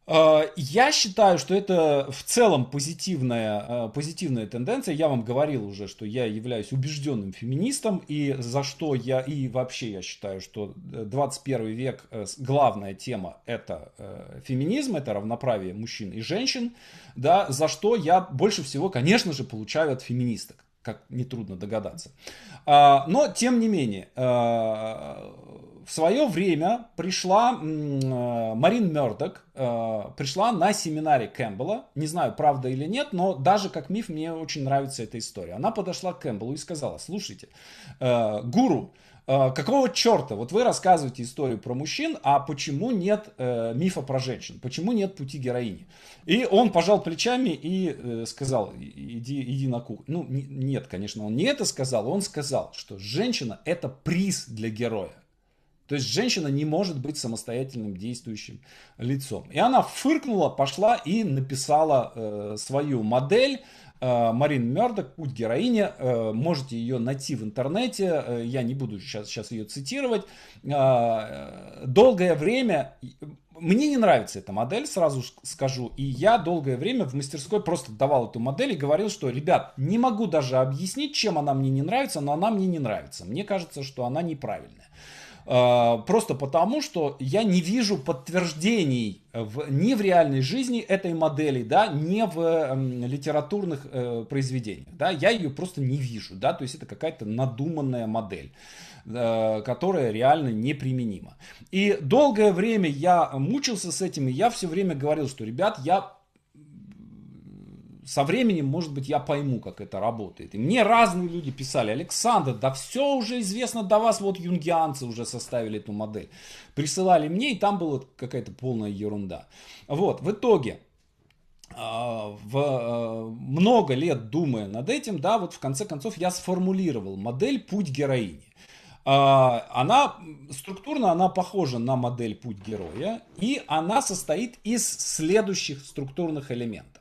А, я считаю, что это в целом позитивная, а, позитивная тенденция. Я вам говорил уже, что я являюсь убежденным феминистом, и за что я, и вообще я считаю, что 21 э, век э, главная тема это э, феминизм, это равноправие мужчин и женщин, да, за что я больше всего, конечно же, получаю от феминисток как нетрудно догадаться. А, но, тем не менее, в свое время пришла э, Марин Мердок, э, пришла на семинаре Кэмпбелла. Не знаю, правда или нет, но даже как миф мне очень нравится эта история. Она подошла к Кэмпбеллу и сказала, слушайте, э, гуру, э, какого черта? Вот вы рассказываете историю про мужчин, а почему нет э, мифа про женщин? Почему нет пути героини? И он пожал плечами и э, сказал, иди, иди на кухню. Ну, не, нет, конечно, он не это сказал, он сказал, что женщина это приз для героя. То есть женщина не может быть самостоятельным действующим лицом. И она фыркнула, пошла и написала э, свою модель. Э, Марин Мердок, путь героини. Э, можете ее найти в интернете. Э, я не буду сейчас, сейчас ее цитировать. Э, долгое время... Мне не нравится эта модель, сразу скажу. И я долгое время в мастерской просто давал эту модель и говорил, что, ребят, не могу даже объяснить, чем она мне не нравится, но она мне не нравится. Мне кажется, что она неправильная. А, просто потому, что я не вижу подтверждений в, ни в реальной жизни этой модели, да, ни в э, литературных э, произведениях, да, я ее просто не вижу, да, то есть это какая-то надуманная модель, э, которая реально неприменима. И долгое время я мучился с этим, и я все время говорил, что, ребят, я со временем, может быть, я пойму, как это работает. И мне разные люди писали, Александр, да все уже известно до вас, вот юнгианцы уже составили эту модель. Присылали мне, и там была какая-то полная ерунда. Вот, в итоге, а, в, а, много лет думая над этим, да, вот в конце концов я сформулировал модель «Путь героини». А, она структурно она похожа на модель «Путь героя», и она состоит из следующих структурных элементов.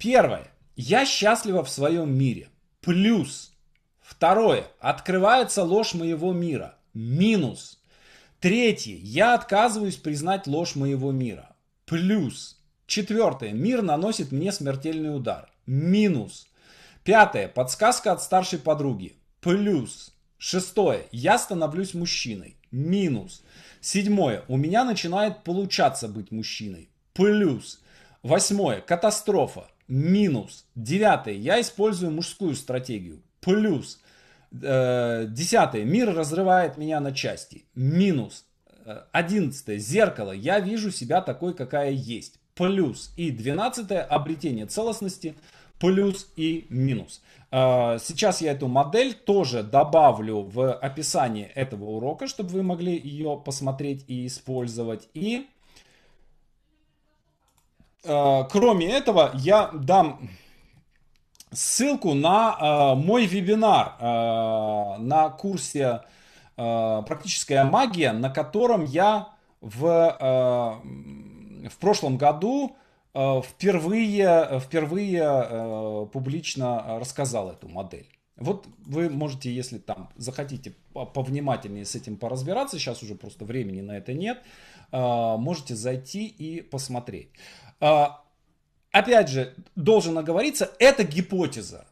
Первое. Я счастлива в своем мире. Плюс. Второе. Открывается ложь моего мира. Минус. Третье. Я отказываюсь признать ложь моего мира. Плюс. Четвертое. Мир наносит мне смертельный удар. Минус. Пятое. Подсказка от старшей подруги. Плюс. Шестое. Я становлюсь мужчиной. Минус. Седьмое. У меня начинает получаться быть мужчиной. Плюс. Восьмое. Катастрофа минус. Девятое, я использую мужскую стратегию, плюс. Э, десятое, мир разрывает меня на части, минус. Э, одиннадцатое, зеркало, я вижу себя такой, какая есть, плюс. И двенадцатое, обретение целостности, плюс и минус. Э, сейчас я эту модель тоже добавлю в описание этого урока, чтобы вы могли ее посмотреть и использовать. И Э, кроме этого, я дам ссылку на э, мой вебинар э, на курсе «Практическая магия», на котором я в, в прошлом году впервые, впервые публично рассказал эту модель. Вот вы можете, если там захотите повнимательнее с этим поразбираться, сейчас уже просто времени на это нет, можете зайти и посмотреть. А, опять же, должен оговориться, это гипотеза.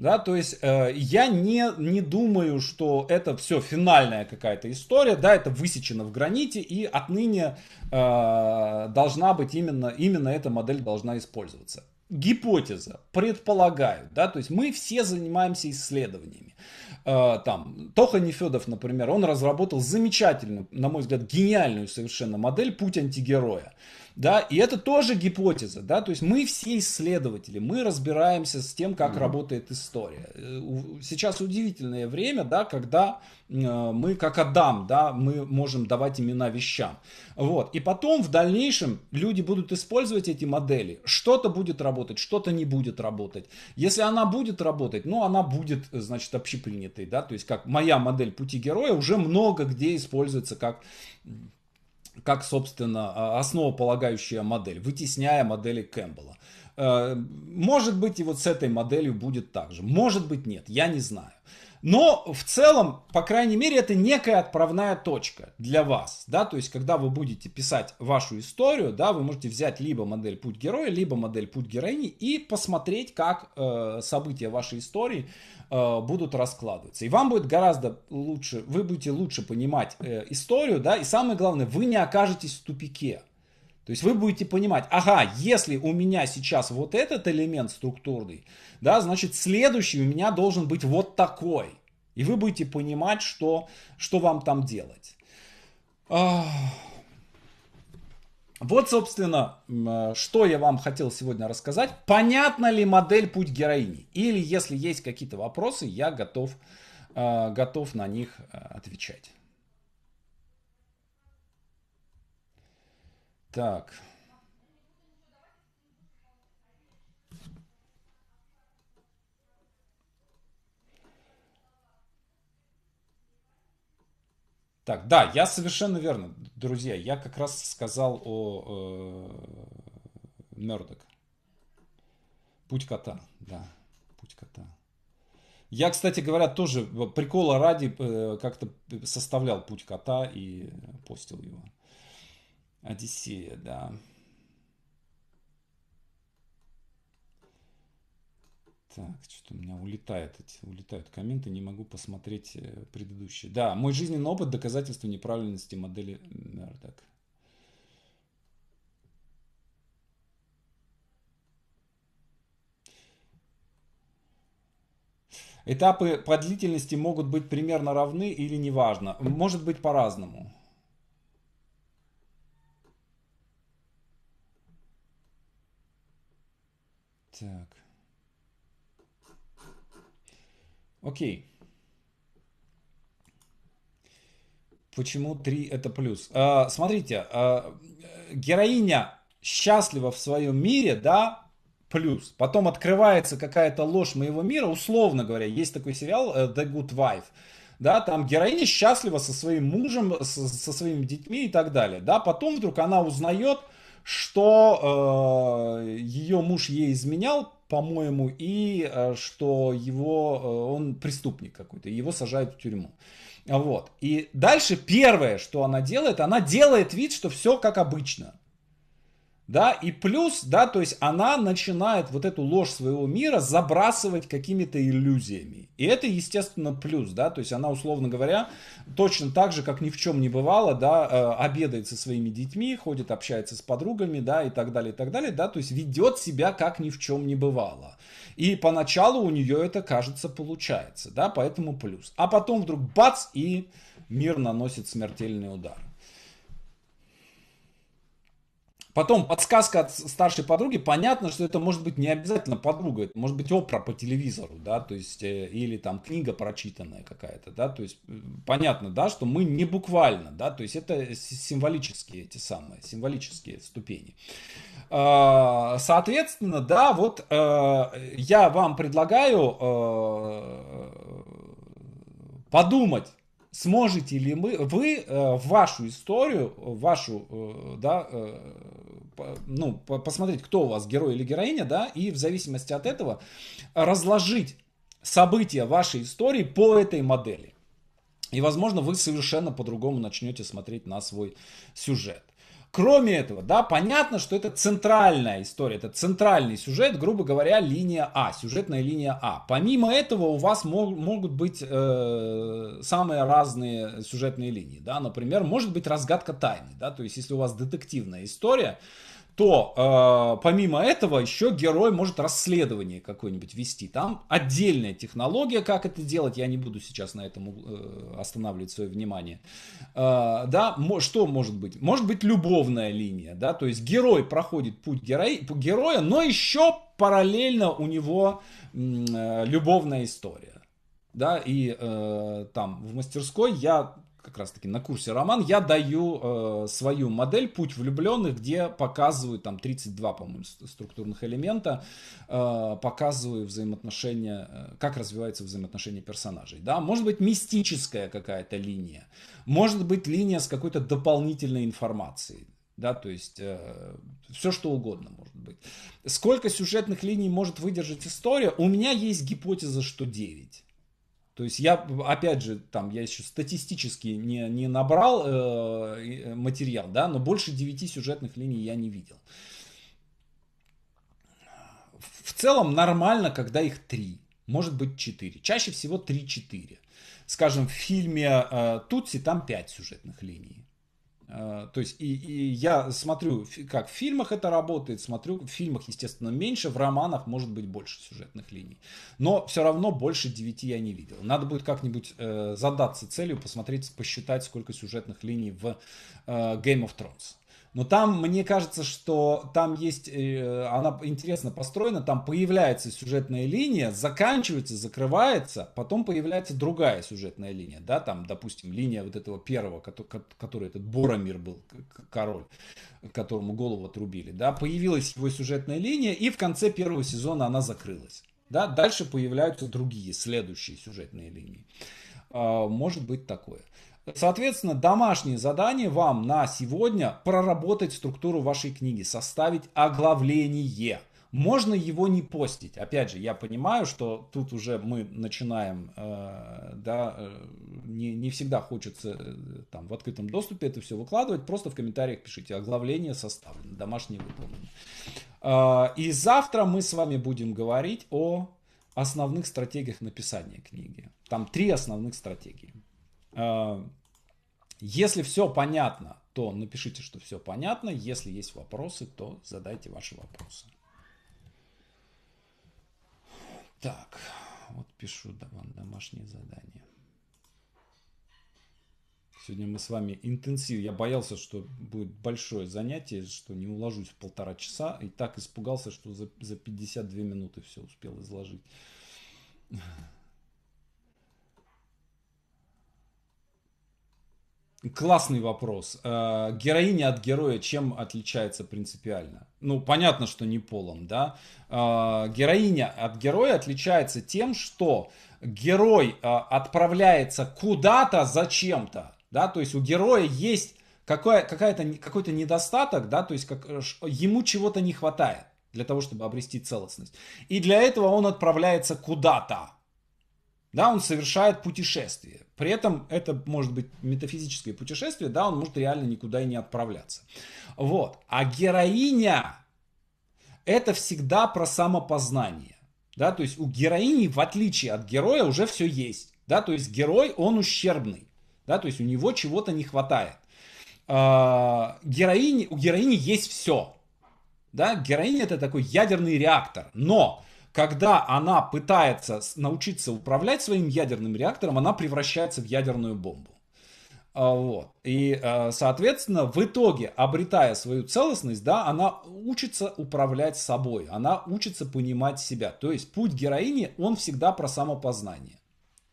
Да, то есть э, я не, не думаю, что это все финальная какая-то история, да, это высечено в граните, и отныне э, должна быть именно, именно эта модель должна использоваться. Гипотеза, предполагаю, да, то есть мы все занимаемся исследованиями. Э, там, Тоха Нефедов, например, он разработал замечательную, на мой взгляд, гениальную совершенно модель «Путь антигероя». Да, и это тоже гипотеза, да, то есть мы все исследователи, мы разбираемся с тем, как mm-hmm. работает история. Э, сейчас удивительное время, да, когда э, мы как Адам, да, мы можем давать имена вещам. Вот, и потом в дальнейшем люди будут использовать эти модели. Что-то будет работать, что-то не будет работать. Если она будет работать, ну, она будет, э, значит, общепринятой, да, то есть как моя модель пути героя уже много где используется как как, собственно, а, основополагающая модель, вытесняя модели Кэмпбелла. Э, может быть, и вот с этой моделью будет так же. Может быть, нет, я не знаю. Но в целом, по крайней мере, это некая отправная точка для вас, да, то есть, когда вы будете писать вашу историю, да, вы можете взять либо модель путь героя, либо модель путь героини и посмотреть, как э, события вашей истории э, будут раскладываться. И вам будет гораздо лучше, вы будете лучше понимать э, историю, да, и самое главное, вы не окажетесь в тупике. То есть вы будете понимать, ага, если у меня сейчас вот этот элемент структурный, да, значит следующий у меня должен быть вот такой. И вы будете понимать, что, что вам там делать. А, вот, собственно, э, что я вам хотел сегодня рассказать. Понятна ли модель путь героини? Или если есть какие-то вопросы, я готов, э, готов на них э, отвечать. Так. Так, да, я совершенно верно, друзья. Я как раз сказал о э, Мердок. Путь кота, да, путь кота. Я, кстати говоря, тоже прикола ради э, как-то составлял путь кота и постил его. Одиссея, да. Так, что-то у меня улетает, эти, улетают комменты, не могу посмотреть э, предыдущие. Да, мой жизненный опыт – доказательство неправильности модели Мердок. Этапы по длительности могут быть примерно равны или неважно. Может быть по-разному. Так. Окей. Почему 3 это плюс? А, смотрите, а, героиня счастлива в своем мире, да, плюс. Потом открывается какая-то ложь моего мира, условно говоря. Есть такой сериал э, The Good Wife да, там героиня счастлива со своим мужем, со, со своими детьми и так далее, да, потом вдруг она узнает, что э, ее муж ей изменял, по-моему, и э, что его, э, он преступник какой-то, его сажают в тюрьму. Вот. И дальше первое, что она делает, она делает вид, что все как обычно да, и плюс, да, то есть она начинает вот эту ложь своего мира забрасывать какими-то иллюзиями. И это, естественно, плюс, да, то есть она, условно говоря, точно так же, как ни в чем не бывало, да, э, обедает со своими детьми, ходит, общается с подругами, да, и так далее, и так далее, да, то есть ведет себя, как ни в чем не бывало. И поначалу у нее это, кажется, получается, да, поэтому плюс. А потом вдруг бац, и мир наносит смертельный удар. Потом подсказка от старшей подруги. Понятно, что это может быть не обязательно подруга, это может быть опра по телевизору, да, то есть, э, или там книга прочитанная какая-то, да, то есть, э, понятно, да, что мы не буквально, да, то есть, это символические эти самые, символические ступени. А, соответственно, да, вот э, я вам предлагаю подумать, сможете ли мы, вы э, вашу историю, вашу, э, да, э, ну, посмотреть, кто у вас герой или героиня, да, и в зависимости от этого разложить события вашей истории по этой модели. И, возможно, вы совершенно по-другому начнете смотреть на свой сюжет. Кроме этого, да, понятно, что это центральная история, это центральный сюжет, грубо говоря, линия А, сюжетная линия А. Помимо этого у вас мог, могут быть э, самые разные сюжетные линии, да, например, может быть разгадка тайны, да, то есть если у вас детективная история, то э, помимо этого еще герой может расследование какое-нибудь вести. Там отдельная технология, как это делать, я не буду сейчас на этом э, останавливать свое внимание. Э, да, что может быть? Может быть любовная линия, да, то есть герой проходит путь героя, героя но еще параллельно у него э, любовная история. Да, и э, там в мастерской я как раз-таки на курсе Роман, я даю э, свою модель «Путь влюбленных», где показываю там 32, по-моему, структурных элемента, э, показываю взаимоотношения, э, как развивается взаимоотношения персонажей. Да? Может быть, мистическая какая-то линия, может быть, линия с какой-то дополнительной информацией. Да, то есть э, все что угодно может быть. Сколько сюжетных линий может выдержать история? У меня есть гипотеза, что 9. То есть я, опять же, там, я еще статистически не, не набрал э, материал, да, но больше 9 сюжетных линий я не видел. В целом нормально, когда их 3, может быть 4. Чаще всего 3-4. Скажем, в фильме э, Тутси там 5 сюжетных линий. А, то есть и, и я смотрю, как в фильмах это работает, смотрю, в фильмах, естественно, меньше, в романах может быть больше сюжетных линий. Но все равно больше девяти я не видел. Надо будет как-нибудь э, задаться целью, посмотреть, посчитать, сколько сюжетных линий в э, Game of Thrones. Но там, мне кажется, что там есть, э, она интересно построена, там появляется сюжетная линия, заканчивается, закрывается, потом появляется другая сюжетная линия, да, там, допустим, линия вот этого первого, который, который этот Боромир был, король, которому голову отрубили, да, появилась его сюжетная линия, и в конце первого сезона она закрылась, да, дальше появляются другие, следующие сюжетные линии. А, может быть такое. Соответственно, домашнее задание вам на сегодня проработать структуру вашей книги, составить оглавление. Можно его не постить. Опять же, я понимаю, что тут уже мы начинаем, э, да, э, не, не всегда хочется э, там в открытом доступе это все выкладывать. Просто в комментариях пишите, оглавление составлено, домашнее выполнено. Э, и завтра мы с вами будем говорить о основных стратегиях написания книги. Там три основных стратегии. Э, если все понятно, то напишите, что все понятно. Если есть вопросы, то задайте ваши вопросы. Так, вот пишу вам домашнее задание. Сегодня мы с вами интенсив. Я боялся, что будет большое занятие, что не уложусь в полтора часа. И так испугался, что за, за 52 минуты все успел изложить. Классный вопрос. Э, героиня от героя чем отличается принципиально? Ну, понятно, что не полом, да? Э, героиня от героя отличается тем, что герой э, отправляется куда-то зачем-то, да? То есть у героя есть какой-то какой недостаток, да? То есть как, ему чего-то не хватает для того, чтобы обрести целостность. И для этого он отправляется куда-то. Да, он совершает путешествие. При этом это может быть метафизическое путешествие, да, он может реально никуда и не отправляться. Вот. А героиня это всегда про самопознание. Да, то есть у героини, в отличие от героя, уже все есть. Да, то есть герой, он ущербный. Да, то есть у него чего-то не хватает. Э, героини, у героини есть все. Да, героиня это такой ядерный реактор. Но когда она пытается научиться управлять своим ядерным реактором, она превращается в ядерную бомбу. А, вот. И, э, соответственно, в итоге, обретая свою целостность, да, она учится управлять собой, она учится понимать себя. То есть путь героини, он всегда про самопознание.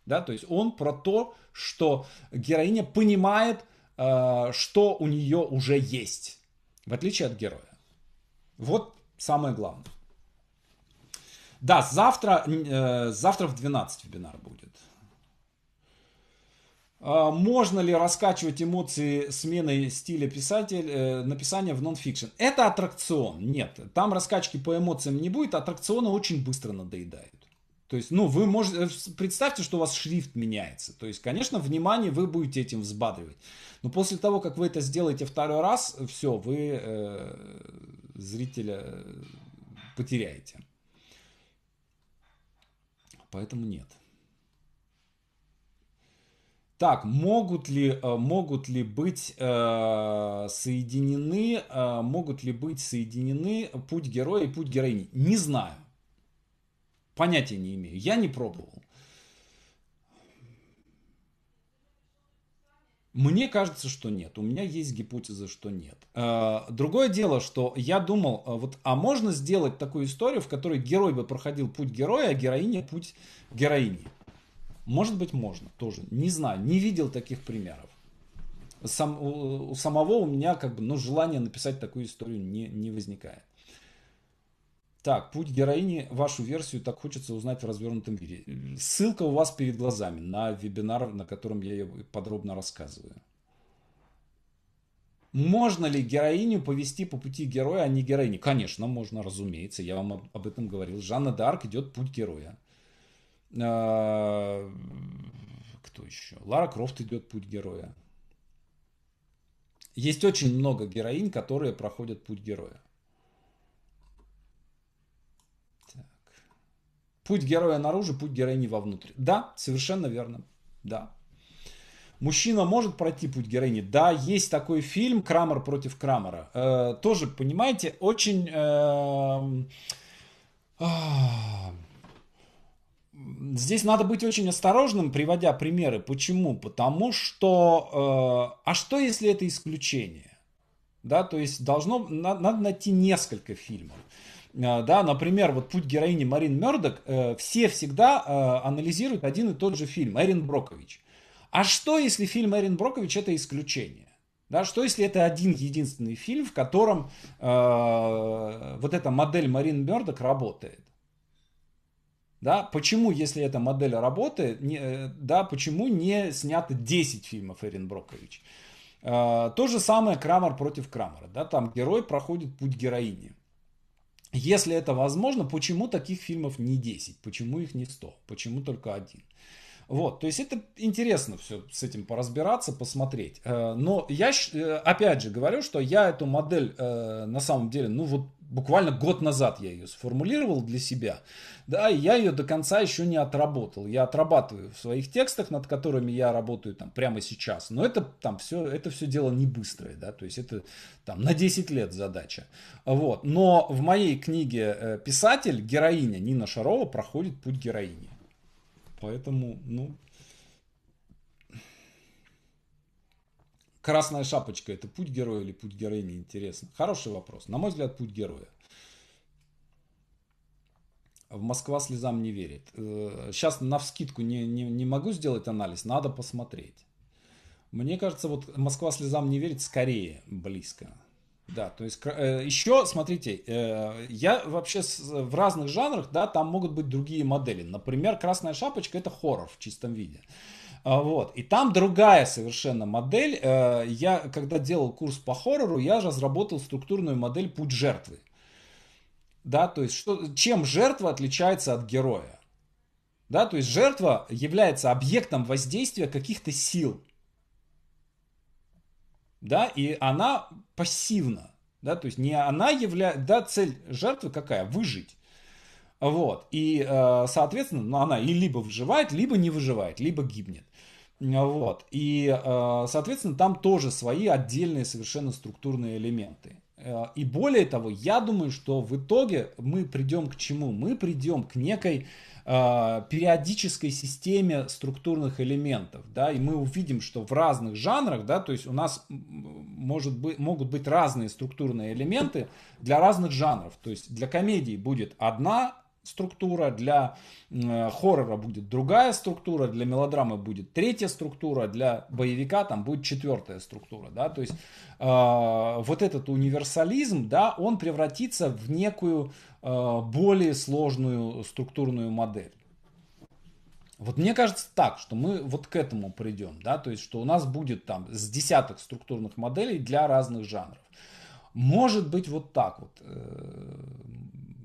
Да, то есть он про то, что героиня понимает, э, что у нее уже есть, в отличие от героя. Вот самое главное. Да, завтра, э, завтра в 12 вебинар будет. А, можно ли раскачивать эмоции сменой стиля писатель, э, написания в нон-фикшн? Это аттракцион. Нет, там раскачки по эмоциям не будет, аттракционы очень быстро надоедают. То есть, ну, вы можете, э, представьте, что у вас шрифт меняется. То есть, конечно, внимание вы будете этим взбадривать. Но после того, как вы это сделаете второй раз, все, вы э, зрителя э, потеряете. Поэтому нет. Так, могут ли, э, могут ли быть э, соединены, э, могут ли быть соединены путь героя и путь героини? Не знаю. Понятия не имею. Я не пробовал. Мне кажется, что нет. У меня есть гипотеза, что нет. Э, другое дело, что я думал, э, вот, а можно сделать такую историю, в которой герой бы проходил путь героя, а героиня путь героини? Может быть, можно тоже. Не знаю, не видел таких примеров. Сам, у, у самого у меня как бы, ну, желания написать такую историю не, не возникает. Так, путь героини, вашу версию так хочется узнать в развернутом виде. Э, ссылка у вас перед глазами на вебинар, на котором я ее подробно рассказываю. Можно ли героиню повести по пути героя, а не героини? Конечно, можно, разумеется. Я вам об этом говорил. Жанна Д'Арк идет путь героя. Э, кто еще? Лара Крофт идет путь героя. Есть очень много героинь, которые проходят путь героя. Путь героя наружу, путь героини вовнутрь. Да, совершенно верно. Да. Мужчина может пройти путь героини? Да, есть такой фильм «Крамер против Крамера». Э, тоже, понимаете, очень... Э, а, здесь надо быть очень осторожным, приводя примеры. Почему? Потому что... Э, а что, если это исключение? Да, то есть должно, надо, надо найти несколько фильмов. Э, да, например, вот «Путь героини» Марин Мердок, э, все всегда э, анализируют один и тот же фильм «Эрин Брокович». А что, если фильм «Эрин Брокович» — это исключение? Да, что если это один единственный фильм, в котором э, вот эта модель Марин Мердок работает? Да, почему, если эта модель работает, не, да, почему не снято 10 фильмов Эрин Брокович? Э, то же самое Крамер против Крамера. Да, там герой проходит путь героини. Если это возможно, почему таких фильмов не 10? Почему их не 100? Почему только один? Вот, то есть это интересно все с этим поразбираться, посмотреть. Э, но я, э, опять же, говорю, что я эту модель э, на самом деле, ну вот буквально год назад я ее сформулировал для себя, да, и я ее до конца еще не отработал. Я отрабатываю в своих текстах, над которыми я работаю там прямо сейчас, но это там все, это все дело не быстрое, да, то есть это там на 10 лет задача. Вот, но в моей книге «Писатель» героиня Нина Шарова проходит путь героини. Поэтому, ну, Красная шапочка – это путь героя или путь героини? Интересно. Хороший вопрос. На мой взгляд, путь героя. В Москва слезам не верит. Сейчас э, на вскидку не, не, не могу сделать анализ, надо посмотреть. Мне кажется, вот Москва слезам не верит скорее близко. Да, то есть э, еще, смотрите, э, я вообще в разных жанрах, да, там могут быть другие модели. Например, Красная Шапочка это хоррор в чистом виде. А, вот. И там другая совершенно модель. Э, я, когда делал курс по хоррору, я разработал структурную модель «Путь жертвы». Да, то есть, что, чем жертва отличается от героя? Да, то есть жертва является объектом воздействия каких-то сил, да, и она пассивна, да, то есть не она является, да, цель жертвы какая? Выжить. Вот, и, э, соответственно, ну, она и либо выживает, либо не выживает, либо гибнет. Вот, и, э, соответственно, там тоже свои отдельные совершенно структурные элементы. Э, и более того, я думаю, что в итоге мы придем к чему? Мы придем к некой Э, периодической системе структурных элементов, да, и мы увидим, что в разных жанрах, да, то есть у нас может быть, могут быть разные структурные элементы для разных жанров, то есть для комедии будет одна структура, для э, хоррора будет другая структура, для мелодрамы будет третья структура, для боевика там будет четвертая структура, да, то есть э, вот этот универсализм, да, он превратится в некую Э, более сложную структурную модель. Вот мне кажется так, что мы вот к этому придем, да, то есть, что у нас будет там с десяток структурных моделей для разных жанров. Может быть вот так вот, э,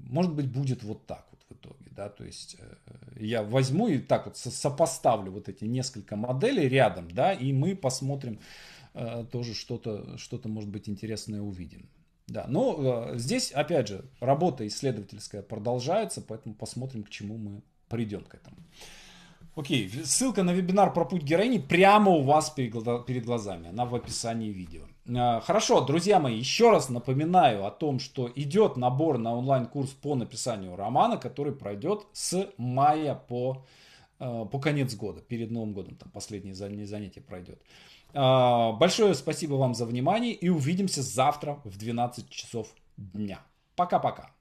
может быть будет вот так вот в итоге, да, то есть э, я возьму и так вот сопоставлю вот эти несколько моделей рядом, да, и мы посмотрим тоже что-то, что-то может быть интересное увидим. Да, но э, здесь, опять же, работа исследовательская продолжается, поэтому посмотрим, к чему мы придем к этому. Окей, ссылка на вебинар про путь героини прямо у вас перед глазами, она в описании видео. Э, хорошо, друзья мои, еще раз напоминаю о том, что идет набор на онлайн-курс по написанию романа, который пройдет с мая по, э, по конец года, перед Новым годом, там последнее занятие пройдет. А, большое спасибо вам за внимание и увидимся завтра в 12 часов дня. Пока-пока.